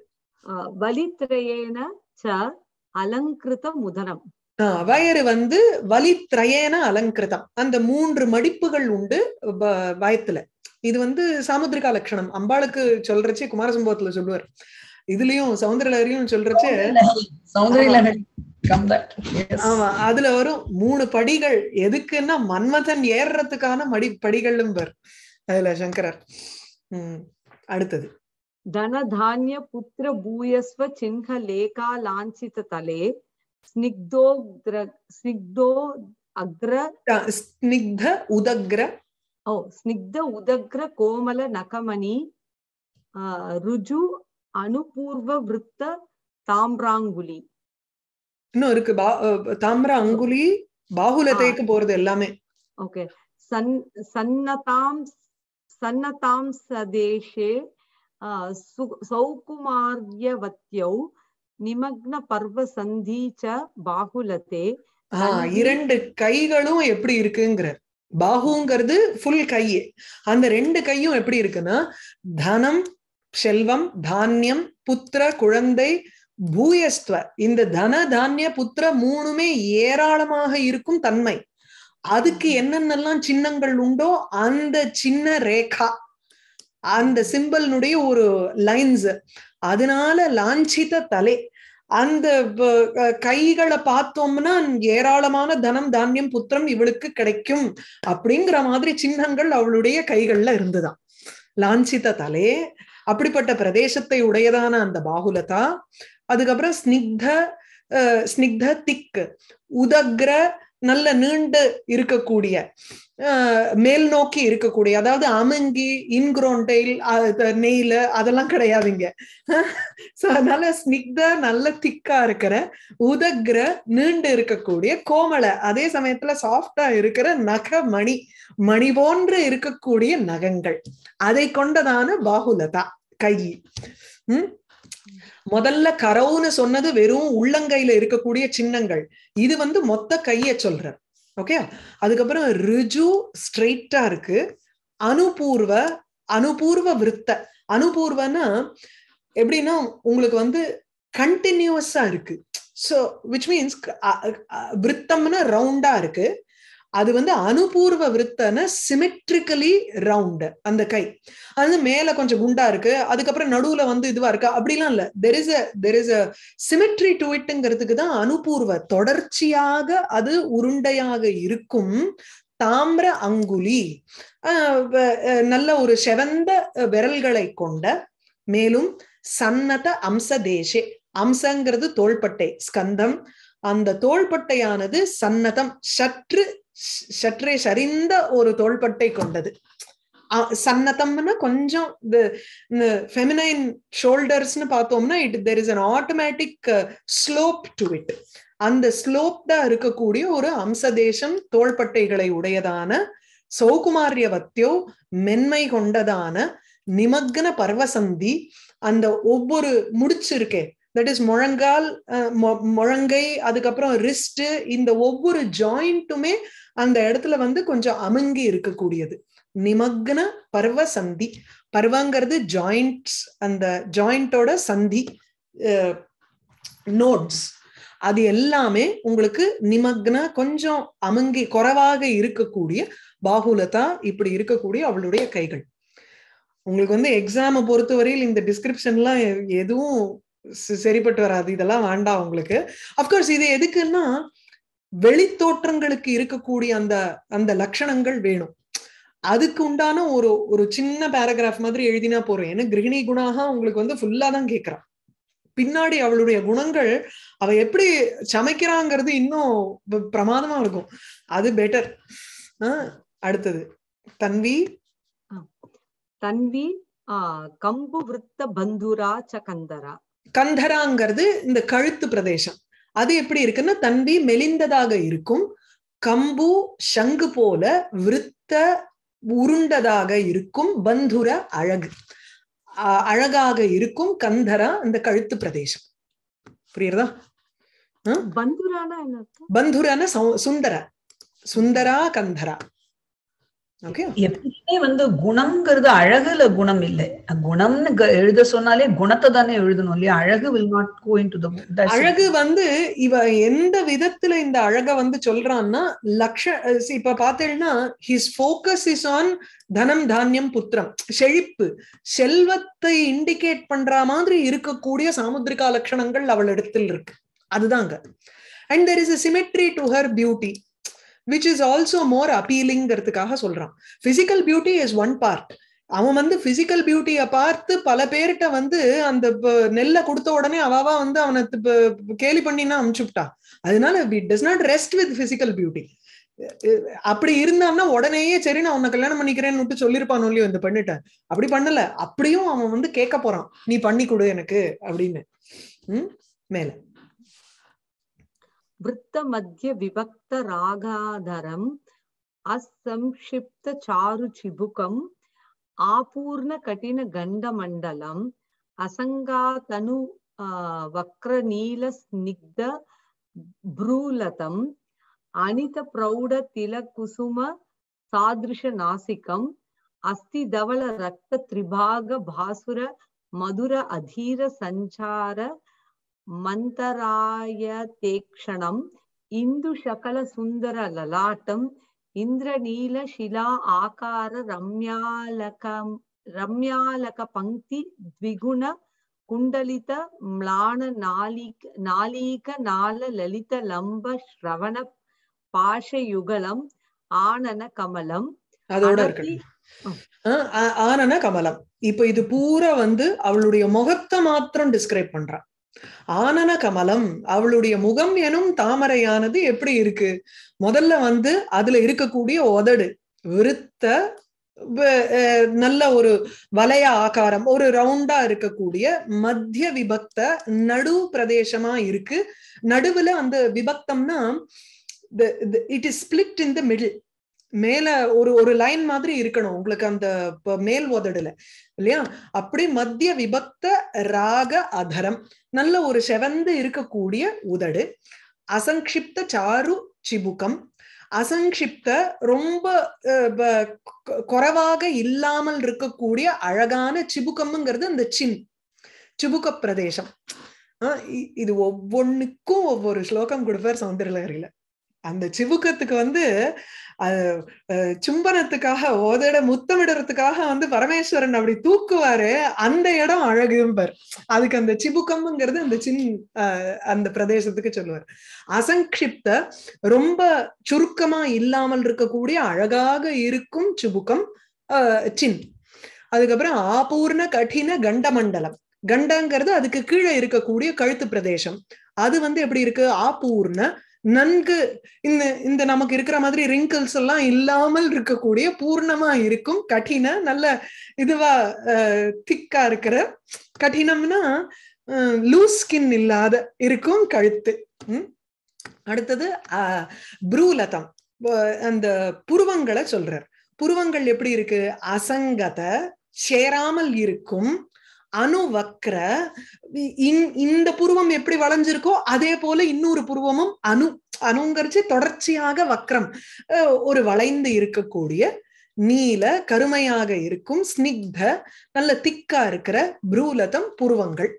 வலித்திரையேன ச அலங்கிருத முதனம் வயறு வந்து வலித்திரையேன அலங்கிருதம் அந்த மூன்று மடிப்புகள் உண்டு வயத்துல இது வந்து சாமுத்திரிகா லட்சணம் அம்பாளுக்கு சொல்றச்சு குமாரசம்பவத்துல சொல்லுவார் இதுலயும் சவுந்தரலஹரியும் சொல்றச்சு ஆமா அதுல வரும் மூணு படிகள் எதுக்குன்னா மன்மதன் ஏறுறதுக்கான மடி படிகள்னு அதுல சங்கரர் உம் அடுத்தது தனதானிய புத்திர பூயஸ்வ சிங்க லேகா லாஞ்சித தலே ஸ்னிக்தோ ஸ்னிக்தோ அக்ர ஸ்னிக்த உதக்ர ஓ ஸ்னிக்த உதக்ர கோமல நகமணி ருஜு அனுபூர்வ விருத்த தாம்ராங்குலி இன்னும் இருக்கு தாமிர அங்குலி பாகுலத்தைக்கு போறது எல்லாமே ஓகே சன் சன்னதாம் சன்னதாம் சதேஷே சௌகுமாரியவத்யௌ நிமக்ன பர்வ சந்தி ச பாகுலதே இரண்டு கைகளும் எப்படி இருக்குங்கிறார் பாகுங்கிறது ஃபுல் கை அந்த ரெண்டு கையும் எப்படி இருக்குன்னா தனம் செல்வம் தானியம் புத்திர குழந்தை பூயஸ்துவ இந்த தன தானிய புத்திர மூணுமே ஏராளமாக இருக்கும் தன்மை அதுக்கு என்னென்னலாம் சின்னங்கள் உண்டோ அந்த சின்ன ரேகா அந்த சிம்பிள்னுடைய ஒரு லைன்ஸ் அதனால லாஞ்சித தலை அந்த கைகளை பார்த்தோம்னா ஏராளமான தனம் தானியம் புத்திரம் இவளுக்கு கிடைக்கும் அப்படிங்கிற மாதிரி சின்னங்கள் அவளுடைய கைகள்ல இருந்துதான் லாஞ்சித தலே அப்படிப்பட்ட பிரதேசத்தை உடையதான அந்த பாகுலதா அதுக்கப்புறம் ஸ்னிக்த ஸ்னிக்த திக் உதக்ர நல்ல நீண்டு இருக்கக்கூடிய மேல் நோக்கி இருக்கக்கூடிய அதாவது அமங்கி இன்க்ரோண்டைல் நெய்ல அதெல்லாம் கிடையாதுங்க ஸோ அதனால ஸ்னிக்த நல்ல திக்கா இருக்கிற உதகிற நீண்டு இருக்கக்கூடிய கோமலை அதே சமயத்துல சாஃப்டா இருக்கிற நக மணி மணி போன்று இருக்கக்கூடிய நகங்கள் அதை கொண்டதான பாகுலதா கை உம் முதல்ல கரவுன்னு சொன்னது வெறும் உள்ளங்கையில இருக்கக்கூடிய சின்னங்கள் இது வந்து மொத்த கைய சொல்ற ஓகே அதுக்கப்புறம் ரிஜு ஸ்ட்ரெயிட்டா இருக்கு அனுபூர்வ அனுபூர்வ விருத்த அனுபூர்வனா எப்படின்னா உங்களுக்கு வந்து கண்டினியூவஸா இருக்கு சோ விச் மீன்ஸ் விருத்தம்னா ரவுண்டா இருக்கு அது வந்து அனுபூர்வ விருத்தன சிமெட்ரிக்கலி ரவுண்டு அந்த கை அது மேல கொஞ்சம் குண்டா இருக்கு அதுக்கப்புறம் நடுவுல வந்து இதுவா இருக்கு அப்படிலாம் இல்ல there is a there is a symmetry to இட்டுங்கிறதுக்கு தான் அனுபூர்வ தொடர்ச்சியாக அது உருண்டையாக இருக்கும் தாமிர அங்குலி நல்ல ஒரு செவந்த விரல்களை கொண்ட மேலும் சன்னத அம்ச தேசே அம்சங்கிறது தோள்பட்டை ஸ்கந்தம் அந்த தோள்பட்டையானது சன்னதம் சற்று சற்றே சரிந்த ஒரு தோள்பட்டை கொண்டது சன்னதம்னா கொஞ்சம் இந்த ஃபெமினைன் ஷோல்டர்ஸ்னு பார்த்தோம்னா it there is an automatic slope to it அந்த ஸ்லோப் தான் இருக்கக்கூடிய ஒரு அம்சதேசம் தோள்பட்டைகளை உடையதான சௌகுமாரியவத்தியோ மென்மை கொண்டதான நிமக்ன பர்வசந்தி அந்த ஒவ்வொரு முடிச்சிருக்கே தட் இஸ் முழங்கால் முழங்கை அதுக்கப்புறம் ரிஸ்ட் இந்த ஒவ்வொரு ஜாயிண்ட்டுமே அந்த இடத்துல வந்து கொஞ்சம் அமுங்கி இருக்கக்கூடியது நிமக்ன பர்வ சந்தி பர்வங்கிறது ஜாயிண்ட்ஸ் அந்த ஜாயிண்டோட சந்தி நோட்ஸ் அது எல்லாமே உங்களுக்கு நிமக்ன கொஞ்சம் அமுங்கி குறைவாக இருக்கக்கூடிய பாகுலதா இப்படி இருக்கக்கூடிய அவளுடைய கைகள் உங்களுக்கு வந்து எக்ஸாமை பொறுத்தவரையில் இந்த டிஸ்கிரிப்ஷன்லாம் எதுவும் சரிப்பட்டு வராது இதெல்லாம் வேண்டாம் உங்களுக்கு அப்கோர்ஸ் இது எதுக்குன்னா வெளித்தோற்றங்களுக்கு இருக்கக்கூடிய அந்த அந்த லட்சணங்கள் வேணும் அதுக்கு உண்டான ஒரு ஒரு சின்ன பேராகிராஃப் மாதிரி எழுதினா போறேன் ஏன்னா கிரகிணி குணாக உங்களுக்கு வந்து ஃபுல்லா தான் கேட்கிறான் பின்னாடி அவளுடைய குணங்கள் அவ எப்படி சமைக்கிறாங்கிறது இன்னும் பிரமாதமா இருக்கும் அது பெட்டர் அடுத்தது தன்வி தன்வி கம்பு விருத்த பந்துரா ச கந்தரா கந்தராங்கிறது இந்த கழுத்து பிரதேசம் அது எப்படி இருக்குன்னா தம்பி மெலிந்ததாக இருக்கும் கம்பு சங்கு போல விருத்த உருண்டதாக இருக்கும் பந்துர அழகு அழகாக இருக்கும் கந்தரா இந்த கழுத்து பிரதேசம் புரியுறதா பந்துரான சுந்தர சுந்தரா கந்தரா எப்பயுமே வந்து குணம்ங்கிறது அழகுல குணம் இல்லை குணம்னு எழுத சொன்னாலே குணத்தை தானே எழுதணும் இல்லையா அழகு will not go into அழகு வந்து இவ எந்த விதத்துல இந்த அழக வந்து சொல்றான்னா லக்ஷ இப்ப பாத்தீங்கன்னா ஹிஸ் போக்கஸ் இஸ் ஆன் தனம் தானியம் புத்திரம் செழிப்பு செல்வத்தை இண்டிகேட் பண்ற மாதிரி இருக்கக்கூடிய சாமுத்திரிகா லட்சணங்கள் அவள் இடத்தில் இருக்கு அதுதாங்க and there is a symmetry to her beauty which is also more அப்பீலிங்கிறதுக்காக சொல்றான் physical beauty is one part அவன் வந்து பிசிக்கல் பியூட்டிய பார்த்து பல பேர்கிட்ட வந்து அந்த நெல்லை கொடுத்த உடனே அவாவா வந்து அவனை கேலி பண்ணினா அனுப்பிச்சுட்டான் அதனால it does not rest with physical beauty அப்படி இருந்தான்னா உடனேயே சரி நான் உன்னை கல்யாணம் பண்ணிக்கிறேன்னு விட்டு சொல்லியிருப்பான் இல்லையோ இந்த பண்ணிட்டேன் அப்படி பண்ணல அப்படியும் அவன் வந்து கேட்க போறான் நீ பண்ணி கொடு எனக்கு அப்படின்னு ம் மேல விருத்த மத்திய விபக்த ராகாதரம் அசம்ஷிப்த சாரு சிபுகம் ஆபூர்ண கடின கண்ட மண்டலம் அசங்காதனு வக்ர நீல ஸ்னிக்த ப்ரூலதம் அனித பிரௌட தில குசும சாதிருஷ நாசிகம் அஸ்தி தவள ரத்த திரிபாக பாசுர மதுர அதீர சஞ்சார மந்தராய தேக்ஷணம் இந்து சகல சுந்தர லலாட்டம் இந்திரநீல சிலா ஆகார ரம்யாலகம் ரம்யாலக பங்கி த்விகுண குண்டலித ம்லான நாளிக நாளீக நால லலித லம்ப ஸ்ரவண பாஷயுகலம் ஆனன கமலம் அதோட ஆனன கமலம் இப்ப இது பூரா வந்து அவளுடைய முகத்தை மாத்திரம் டிஸ்கிரைப் பண்றான் ஆனன கமலம் அவளுடைய முகம் எனும் தாமரையானது எப்படி இருக்கு முதல்ல வந்து அதுல இருக்கக்கூடிய உதடு விருத்த நல்ல ஒரு வலைய ஆகாரம் ஒரு ரவுண்டா இருக்கக்கூடிய மத்திய விபக்த நடு பிரதேசமா இருக்கு நடுவுல அந்த விபக்தம்னா it is split in the middle மேல ஒரு ஒரு லைன் மாதிரி இருக்கணும் உங்களுக்கு அந்த மேல் உதடுல இல்லையா அப்படி மத்திய விபக்த ராக அதரம் நல்ல ஒரு செவந்து இருக்கக்கூடிய உதடு அசங்கிப்த சாரு சிபுகம் அசங்கிப்த ரொம்ப குறைவாக இல்லாமல் இருக்கக்கூடிய அழகான சிபுகம்ங்கிறது அந்த சின் சிபுக்க பிரதேசம் இது ஒவ்வொன்னுக்கும் ஒவ்வொரு ஸ்லோகம் கொடுப்பார் சௌந்தரலகரியில அந்த சிவுக்கத்துக்கு வந்து சும்பனத்துக்காக ஓதிட முத்தமிடுறதுக்காக வந்து பரமேஸ்வரன் அப்படி தூக்குவாரு அந்த இடம் அழகும்பர் அதுக்கு அந்த சிபுக்கம்ங்கிறது அந்த சின் அந்த பிரதேசத்துக்கு சொல்லுவார் அசங்கிப்த ரொம்ப சுருக்கமா இல்லாமல் இருக்கக்கூடிய அழகாக இருக்கும் சிபுக்கம் சின் அதுக்கப்புறம் ஆபூர்ண கடின கண்டமண்டலம் கண்டங்கிறது அதுக்கு கீழே இருக்கக்கூடிய கழுத்து பிரதேசம் அது வந்து எப்படி இருக்கு ஆபூர்ண நன்கு இந்த இந்த நமக்கு இருக்கிற மாதிரி ரிங்கிள்ஸ் எல்லாம் இல்லாமல் இருக்கக்கூடிய பூர்ணமா இருக்கும் கடின நல்ல இதுவா திக்கா இருக்கிற கடினம்னா லூஸ் ஸ்கின் இல்லாத இருக்கும் கழுத்து அடுத்தது புரூலதம் அந்த புருவங்களை சொல்றார் புருவங்கள் எப்படி இருக்கு அசங்கத சேராமல் இருக்கும் அணுவக்ர இந்த புருவம் எப்படி வளைஞ்சிருக்கோ அதே போல இன்னொரு புருவமும் அணு அணுங்கரிச்சு தொடர்ச்சியாக வக்ரம் ஒரு வளைந்து இருக்கக்கூடிய நீல கருமையாக இருக்கும் ஸ்னிக்த நல்ல திக்கா இருக்கிற புரூலதம் புருவங்கள்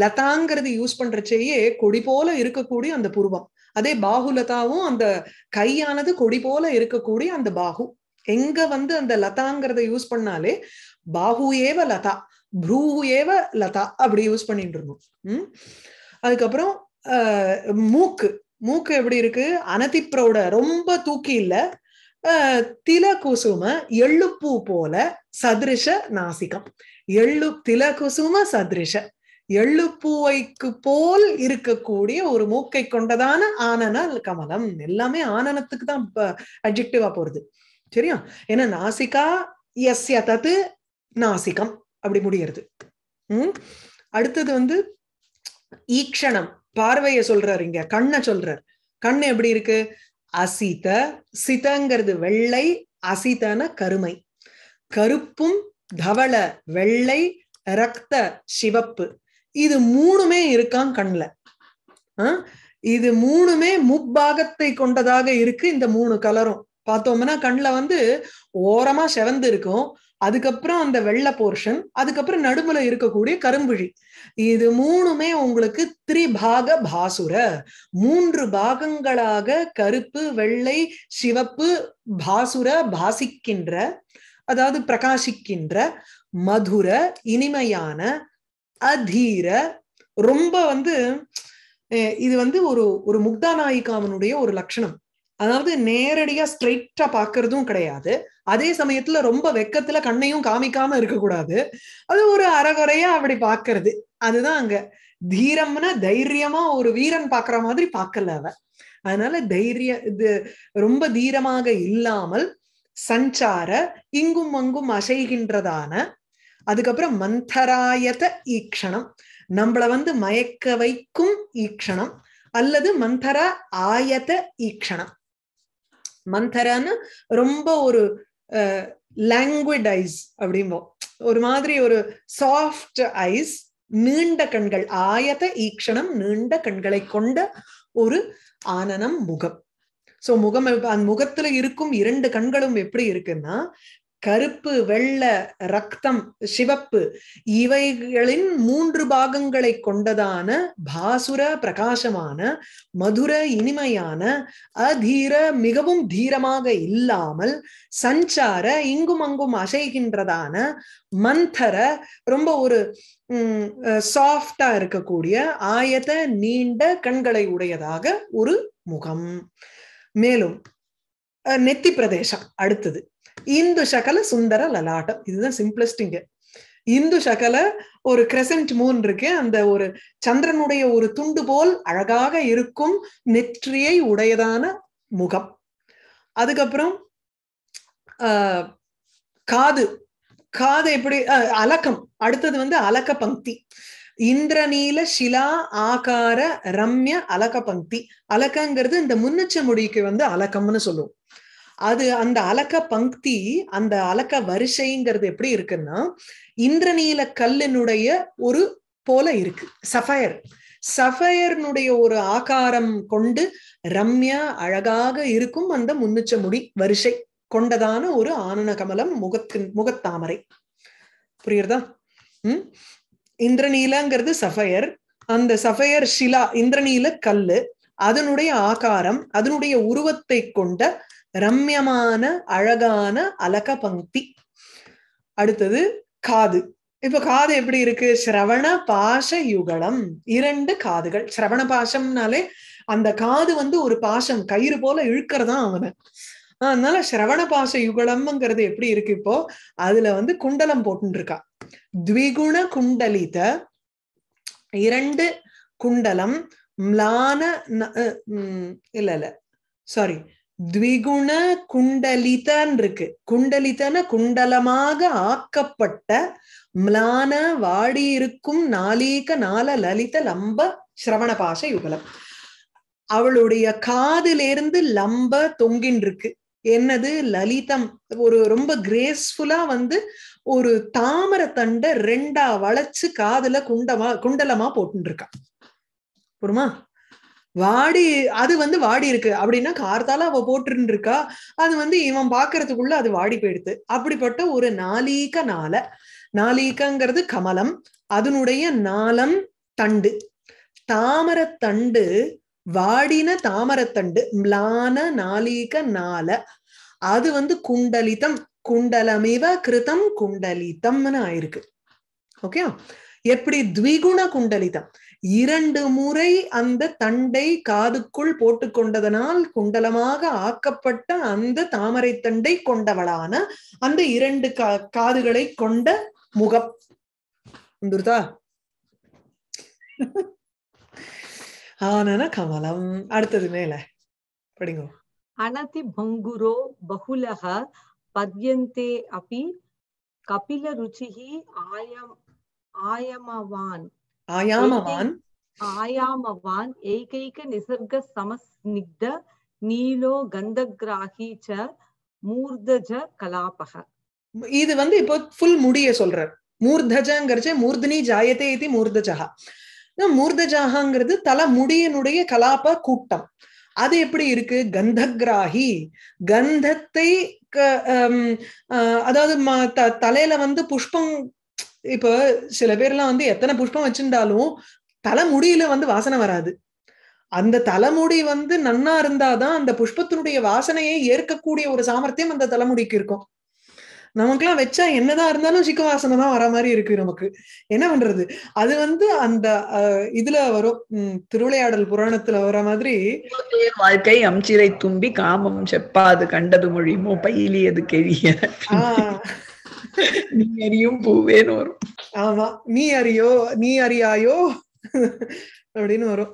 லதாங்கிறது யூஸ் பண்றச்சேயே கொடி போல இருக்கக்கூடிய அந்த புருவம் அதே பாகுலதாவும் அந்த கையானது கொடி போல இருக்கக்கூடிய அந்த பாகு எங்க வந்து அந்த லதாங்கிறத யூஸ் பண்ணாலே பாகு ஏவ லதா ப்ரூ ஏவ லதா அப்படி யூஸ் பண்ணிட்டு இருந்தோம் அதுக்கப்புறம் மூக்கு மூக்கு எப்படி இருக்கு ப்ரௌட ரொம்ப தூக்கி இல்ல தில குசும எள்ளுப்பூ போல சதிருஷ நாசிகம் எள்ளு தில குசும சதிருஷ எள்ளுப்பூவைக்கு போல் இருக்கக்கூடிய ஒரு மூக்கை கொண்டதான ஆனன கமலம் எல்லாமே ஆனனத்துக்கு தான் அப்ஜெக்டிவா போறது சரியா ஏன்னா நாசிகா எஸ்ய தத்து நாசிகம் அப்படி முடியறது உம் அடுத்தது வந்து ஈக்ஷணம் பார்வைய சொல்றாரு இங்க கண்ணை சொல்றார் கண் எப்படி இருக்கு அசித சிதங்கிறது வெள்ளை அசிதன கருமை கருப்பும் தவள வெள்ளை ரக்த சிவப்பு இது மூணுமே இருக்கான் கண்ல இது மூணுமே முப்பாகத்தை கொண்டதாக இருக்கு இந்த மூணு கலரும் பார்த்தோம்னா கண்ணில் வந்து ஓரமா செவந்து இருக்கும் அதுக்கப்புறம் அந்த வெள்ளை போர்ஷன் அதுக்கப்புறம் நடுமுல இருக்கக்கூடிய கரும்புழி இது மூணுமே உங்களுக்கு திரிபாக பாசுர மூன்று பாகங்களாக கருப்பு வெள்ளை சிவப்பு பாசுர பாசிக்கின்ற அதாவது பிரகாசிக்கின்ற மதுர இனிமையான அதீர ரொம்ப வந்து இது வந்து ஒரு ஒரு முக்தா நாயிகாவனுடைய ஒரு லட்சணம் அதாவது நேரடியா ஸ்ட்ரைட்டா பாக்குறதும் கிடையாது அதே சமயத்துல ரொம்ப வெக்கத்துல கண்ணையும் காமிக்காம இருக்கக்கூடாது அது ஒரு அறகுறையா அப்படி பாக்குறது அதுதான் அங்க தீரம்னா தைரியமா ஒரு வீரன் பாக்குற மாதிரி பார்க்கல அவ அதனால தைரிய இது ரொம்ப தீரமாக இல்லாமல் சஞ்சார இங்கும் அங்கும் அசைகின்றதான அதுக்கப்புறம் மந்தராயத ஈக்ஷணம் நம்மள வந்து மயக்க வைக்கும் ஈக்ஷணம் அல்லது மந்தர ஆயத ஈக்ஷணம் மந்தரன்னு ரொம்ப ஒரு லாங்குவிட் ஐஸ் அப்படிம்போம் ஒரு மாதிரி ஒரு சாஃப்ட் ஐஸ் நீண்ட கண்கள் ஆயத ஈக்ஷணம் நீண்ட கண்களை கொண்ட ஒரு ஆனனம் முகம் சோ முகம் அந்த முகத்துல இருக்கும் இரண்டு கண்களும் எப்படி இருக்குன்னா கருப்பு வெள்ள ரக்தம் சிவப்பு இவைகளின் மூன்று பாகங்களை கொண்டதான பாசுர பிரகாசமான மதுர இனிமையான அதீர மிகவும் தீரமாக இல்லாமல் சஞ்சார இங்கும் அங்கும் அசைகின்றதான மந்தர ரொம்ப ஒரு சாஃப்டா இருக்கக்கூடிய ஆயத நீண்ட கண்களை உடையதாக ஒரு முகம் மேலும் நெத்தி பிரதேசம் அடுத்தது இந்து சகல சுந்தர லலாட்டம் இதுதான் சிம்பிளஸ்ட் இங்க இந்து சகல ஒரு கிரசன்ட் மூன் இருக்கு அந்த ஒரு சந்திரனுடைய ஒரு துண்டு போல் அழகாக இருக்கும் நெற்றியை உடையதான முகம் அதுக்கப்புறம் காது காது எப்படி அலக்கம் அடுத்தது வந்து அலக்க பங்கி இந்திரநீல சிலா ஆகார ரம்ய அலக்க பங்கி அலக்கங்கிறது இந்த முன்னச்ச முடிக்கு வந்து அலக்கம்னு சொல்லுவோம் அது அந்த அலக்க பங்கி அந்த அலக்க வரிசைங்கிறது எப்படி இருக்குன்னா இந்திரநீல கல்லினுடைய ஒரு போல இருக்கு சஃபயர் சஃபயர்னுடைய ஒரு ஆகாரம் கொண்டு ரம்யா அழகாக இருக்கும் அந்த முன்னுச்ச முடி வரிசை கொண்டதான ஒரு ஆனந்த கமலம் முகத்தின் முகத்தாமரை புரியுறதா உம் இந்திரநீலங்கிறது சஃபயர் அந்த சஃபயர் ஷிலா இந்திரநீல கல்லு அதனுடைய ஆகாரம் அதனுடைய உருவத்தை கொண்ட ரம்யமான அழகான அலக பங்கி அடுத்தது காது இப்ப காது எப்படி இருக்கு சிரவண பாஷ யுகலம் இரண்டு காதுகள் சிரவண பாஷம்னாலே அந்த காது வந்து ஒரு பாஷம் கயிறு போல இழுக்கிறதா அவனை அதனால சிரவண பாஷ யுகலம்ங்கிறது எப்படி இருக்கு இப்போ அதுல வந்து குண்டலம் போட்டுன்னு த்விகுண குண்டலித இரண்டு குண்டலம் மிளான இல்ல இல்ல சாரி த்விகுண குண்டலிதன் இருக்கு குண்டலிதன குண்டலமாக ஆக்கப்பட்ட மிளான வாடி இருக்கும் நாளீக நால லலித லம்ப சிரவண பாஷ யுகலம் அவளுடைய காதிலிருந்து லம்ப தொங்கின் இருக்கு என்னது லலிதம் ஒரு ரொம்ப கிரேஸ்ஃபுல்லா வந்து ஒரு தாமர தண்டை ரெண்டா வளைச்சு காதுல குண்டமா குண்டலமா போட்டுருக்கா புரியுமா வாடி அது வந்து வாடி இருக்கு அப்படின்னா கார்த்தால அவ போட்டுருன்னு இருக்கா அது வந்து இவன் பாக்குறதுக்குள்ள அது வாடி போயிடுது அப்படிப்பட்ட ஒரு நாளீக நாள நாளீக்கங்கிறது கமலம் அதனுடைய நாளம் தண்டு தாமரத்தண்டு வாடின தாமரத்தண்டு மிளான நாளீக நாள அது வந்து குண்டலிதம் குண்டலமிவ கிருதம் குண்டலிதம்னு ஆயிருக்கு ஓகே எப்படி த்விகுண குண்டலிதம் இரண்டு முறை அந்த தண்டை காதுக்குள் போட்டுக்கொண்டதனால் குண்டலமாக ஆக்கப்பட்ட அந்த தாமரை தண்டை கொண்டவளான அந்த இரண்டு கா காதுகளை கொண்ட முகம் வந்துருதா ஆனா கமலம் அடுத்தது மேல படிங்க அனதி பங்குரோ பகுலக பத்யந்தே அபி கபில ருச்சிகி ஆயம் ஆயமவான் ஏகைக நிசர்க एकैकनिसर्गसमस्निग्ध நீலோ கந்தகிராகி ச மூர்தஜ கலாபக இது வந்து இப்போ ஃபுல் முடிய சொல்றார் மூர்தஜங்கிறச்ச மூர்தினி ஜாயத்தே இது மூர்தஜா மூர்தஜாங்கிறது தல முடியனுடைய கலாப கூட்டம் அது எப்படி இருக்கு கந்தகிராகி கந்தத்தை அதாவது தலையில வந்து புஷ்பம் இப்ப சில பேர்லாம் வந்து எத்தனை புஷ்பம் வச்சிருந்தாலும் தலைமுடியில வந்து வாசனை வராது அந்த தலைமுடி வந்து நன்னா இருந்தாதான் அந்த புஷ்பத்தினுடைய வாசனையை ஏற்கக்கூடிய ஒரு சாமர்த்தியம் அந்த தலைமுடிக்கு இருக்கும் நமக்குலாம் வச்சா என்னதான் இருந்தாலும் சிக்க வாசனை தான் வர மாதிரி இருக்கு நமக்கு என்ன பண்றது அது வந்து அந்த இதுல வரும் திருவிளையாடல் புராணத்துல வர மாதிரி வாழ்க்கை அம்சிரை தும்பி காமம் செப்பாது கண்டது மொழி மோ பயிலியது ஆஹ் நீ அறியும் பூவேன்னு வரும் ஆமா நீ அறியோ நீ அறியாயோ அப்படின்னு வரும்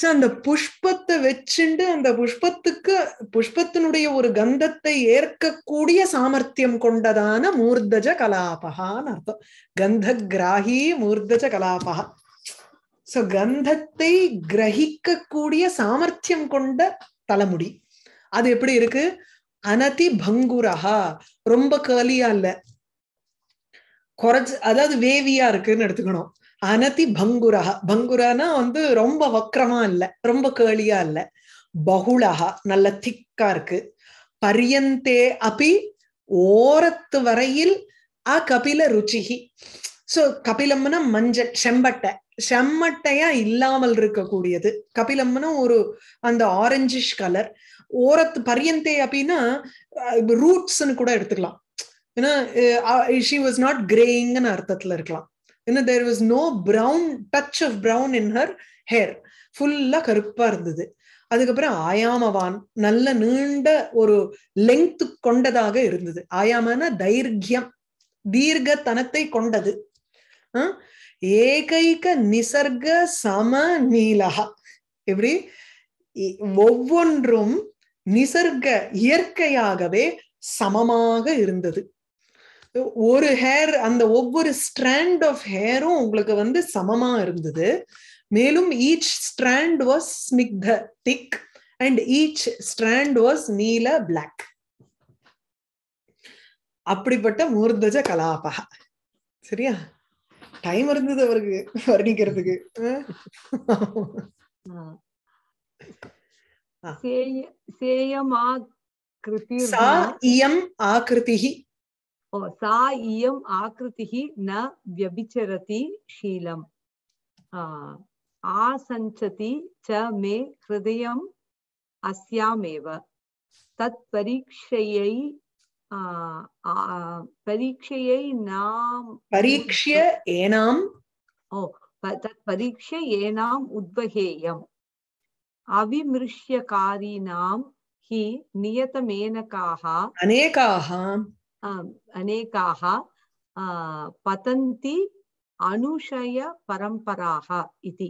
சோ அந்த புஷ்பத்தை வச்சுண்டு அந்த புஷ்பத்துக்கு புஷ்பத்தினுடைய ஒரு கந்தத்தை ஏற்கக்கூடிய சாமர்த்தியம் கொண்டதான மூர்தஜ கலாபகான்னு அர்த்தம் கந்த கிராகி மூர்தஜ கலாபகா சோ கந்தத்தை கிரகிக்கக்கூடிய சாமர்த்தியம் கொண்ட தலைமுடி அது எப்படி இருக்கு அனதி பங்குரஹா ரொம்ப கேலியா இல்ல குறைச்சு அதாவது வேவியா இருக்குன்னு எடுத்துக்கணும் அனதி பங்குரஹா பங்குரானா வந்து ரொம்ப வக்கரமா இல்ல ரொம்ப கேளியா இல்ல பகுளஹா நல்ல திக்கா இருக்கு பரியந்தே அபி ஓரத்து வரையில் அ கபில ருச்சிகி சோ கபிலம்னா மஞ்சள் செம்பட்டை செம்மட்டையா இல்லாமல் இருக்கக்கூடியது கபிலம்னா ஒரு அந்த ஆரஞ்சிஷ் கலர் ஓரத்து பரியந்தே அப்படின்னா ரூட்ஸ்ன்னு கூட எடுத்துக்கலாம் ஏன்னா ஷி வாஸ் நாட் கிரேயிங்னு அர்த்தத்துல இருக்கலாம் ஏன்னா there was no brown touch of brown in her hair ஃபுல்லா கருப்பா இருந்தது அதுக்கப்புறம் ஆயாமவான் நல்ல நீண்ட ஒரு லெங்க்த் கொண்டதாக இருந்தது ஆயாமன தைர்கியம் தீர்க்கத்தனத்தை கொண்டது ஏகைக நிசர்க சம நீலகா எப்படி ஒவ்வொன்றும் நிசர்க இயற்கையாகவே சமமாக இருந்தது ஒரு ஹேர் அந்த ஒவ்வொரு ஸ்ட்ராண்ட் ஆஃப் ஹேரும் உங்களுக்கு வந்து சமமா இருந்தது மேலும் ஈச் ஸ்ட்ராண்ட் வாஸ் ஸ்னிக்த thick and each strand was நீல பிளாக் அப்படிப்பட்ட மூர்தஜ கலாபக சரியா டைம் இருந்தது அவருக்கு வர்ணிக்கிறதுக்கு சேயமா கிருதி சா இயம் ஆகிருதி सा इयम् न व्यभिचरति शीलम् आसञ्चति च मे हृदयम् अस्यामेव तत् परीक्षयै नाम परीक्ष्य एनाम् ओ तत् परीक्ष्य एनाम् उद्वहेयम् अविमृश्यकारीणां हि नियतमेनकाः अनेकाः अनेकाः पतन्ति अनुशयपरम्पराः इति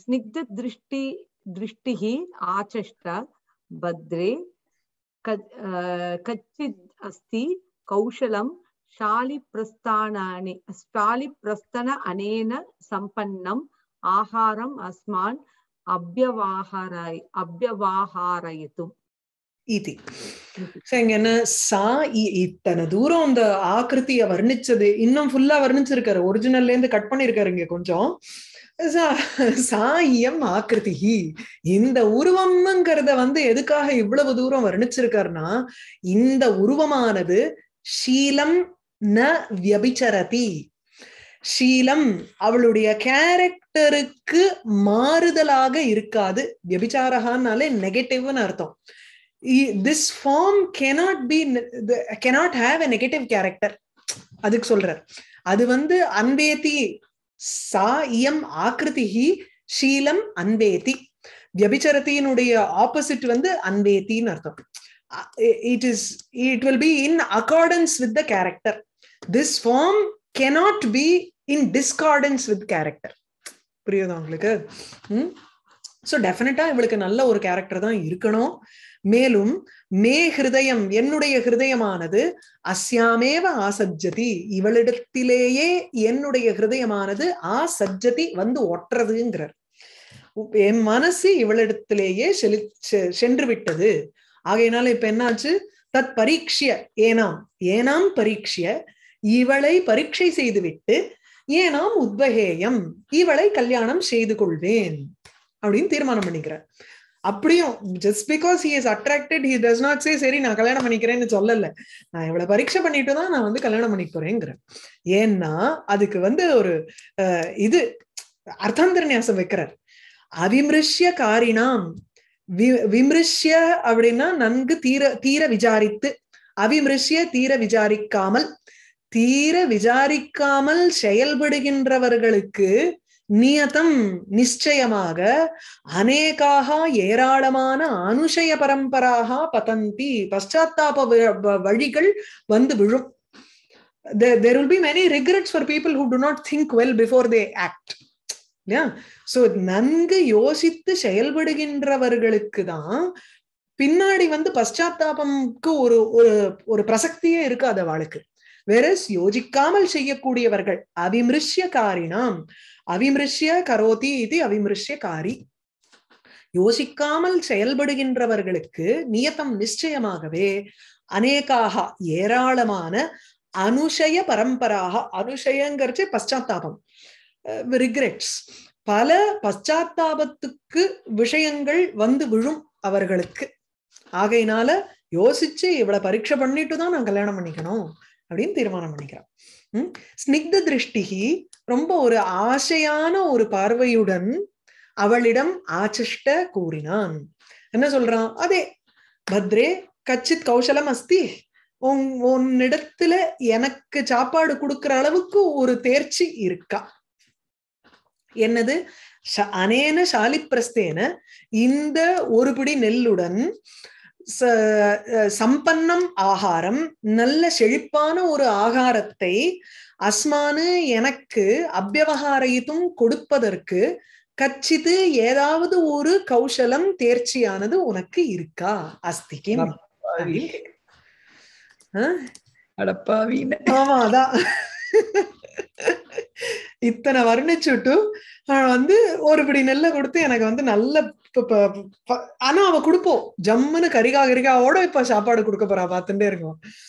स्निग्धदृष्टि दृष्टिः आचष्ट भद्रे कच्चित् अस्ति कौशलं शालिप्रस्थानानि शालिप्रस्थन अनेन सम्पन्नम् आहारम् अस्मान् अभ्यवाहारय अभ्यवाहारयितुम् இது என்ன சா இத்தனை தூரம் அந்த ஆக்கிருத்திய வர்ணிச்சது இன்னும் ஃபுல்லா வர்ணிச்சிருக்காரு ஒரிஜினல்ல இருந்து கட் பண்ணிருக்காரு இங்க கொஞ்சம் சாயம் ஆக்கிருதி இந்த உருவம்ங்கிறத வந்து எதுக்காக இவ்வளவு தூரம் வர்ணிச்சிருக்காருன்னா இந்த உருவமானது ஷீலம் ந வியபிச்சரதி ஷீலம் அவளுடைய கேரக்டருக்கு மாறுதலாக இருக்காது வியபிச்சாரகான்னாலே நெகட்டிவ்னு அர்த்தம் this e, form cannot be cannot have a negative character அதுக்கு சொல்றார் அது வந்து அன்பேதி சா இயம் ஆக்கிருதிஹி ஷீலம் அன்பேதி வியபிச்சரத்தினுடைய ஆப்போசிட் வந்து அன்பேத்தின்னு அர்த்தம் it is it will be in accordance with the character this form cannot be in discordance with character புரியுதா உங்களுக்கு ஸோ டெஃபினட்டா இவளுக்கு நல்ல ஒரு கேரக்டர் தான் இருக்கணும் மேலும் மே ஹிருதயம் என்னுடைய ஹிருதயமானது அஸ்யாமேவ ஆசஜதி இவளிடத்திலேயே என்னுடைய ஹிருதயமானது ஆசஜதி வந்து ஒட்டுறதுங்கிறார் என் மனசு இவளிடத்திலேயே செலி சென்று விட்டது ஆகையினால இப்ப என்னாச்சு தத் பரீட்சிய ஏனாம் ஏனாம் பரீட்சிய இவளை பரீட்சை செய்துவிட்டு ஏனாம் உத்வகேயம் இவளை கல்யாணம் செய்து கொள்வேன் அப்படின்னு தீர்மானம் பண்ணிக்கிறார் அப்படியும் just because he is attracted he does not say சரி நான் கல்யாணம் பண்ணிக்கிறேன்னு சொல்லல நான் இவ்வளவு பரீட்சை பண்ணிட்டு தான் நான் வந்து கல்யாணம் பண்ணி போறேங்கிறேன் ஏன்னா அதுக்கு வந்து ஒரு இது அர்த்தாந்தரநியாசம் வைக்கிறார் அவிமிருஷ்ய காரினாம் விமிருஷ்ய அப்படின்னா நன்கு தீர தீர விசாரித்து அவிமிருஷ்ய தீர விசாரிக்காமல் தீர விசாரிக்காமல் செயல்படுகின்றவர்களுக்கு நியதம் நிச்சயமாக அநேகாக ஏராளமான அனுஷய பரம்பராக பதந்தி பஷாத்தாப வழிகள் வந்து விழும் there will be many regrets for people who do not think well before they act நன்கு யோசித்து செயல்படுகின்றவர்களுக்கு தான் பின்னாடி வந்து பశ్చాத்தாபம்க்கு ஒரு ஒரு ஒரு பிரசக்தியே இருக்காது வாழ்க்கை வெரஸ் யோசிக்காமல் செய்யக்கூடியவர்கள் அபிமிருஷ்ய காரினாம் அவிமிருஷ்ய கரோதி இது அவிமிருஷ்ய காரி யோசிக்காமல் செயல்படுகின்றவர்களுக்கு நியத்தம் நிச்சயமாகவே அநேகாக ஏராளமான அனுஷய பரம்பராக அனுஷயங்கிறது பశ్చాత్తాపம் ரிக்ரெட்ஸ் பல பச்சாத்தாபத்துக்கு விஷயங்கள் வந்து விழும் அவர்களுக்கு ஆகையினால யோசிச்சு இவ்வளவு பரீட்சை பண்ணிட்டு தான் நான் கல்யாணம் பண்ணிக்கணும் அப்படின்னு தீர்மானம் பண்ணிக்கிறான் ஸ்னிக்த திருஷ்டிகி ரொம்ப ஒரு ஆசையான ஒரு பார்வையுடன் அவளிடம் ஆச்சிஷ்ட கூறினான் என்ன சொல்றான் அதே பத்ரே கச்சித் கௌசலம் அஸ்தி உன் உன்னிடத்துல எனக்கு சாப்பாடு கொடுக்கிற அளவுக்கு ஒரு தேர்ச்சி இருக்கா என்னது அனேன சாலிப்பிரஸ்தேன இந்த ஒரு பிடி நெல்லுடன் சம்பன்னம் ஆகாரம் நல்ல செழிப்பான ஒரு ஆகாரத்தை அஸ்மானு எனக்கு அபியவகாரயித்தும் கொடுப்பதற்கு கச்சித்து ஏதாவது ஒரு கௌசலம் தேர்ச்சியானது உனக்கு இருக்கா அஸ்திக்கு ஆமா அதான் இத்தனை வர்ணிச்சுட்டு வந்து ஒரு இப்படி நெல்ல கொடுத்து எனக்கு வந்து நல்ல ஆனா அவ கொடுப்போம் ஜம்முன்னு கரிகா கரிகாவோட இப்ப சாப்பாடு கொடுக்க போறா பாத்துட்டே இருக்கும்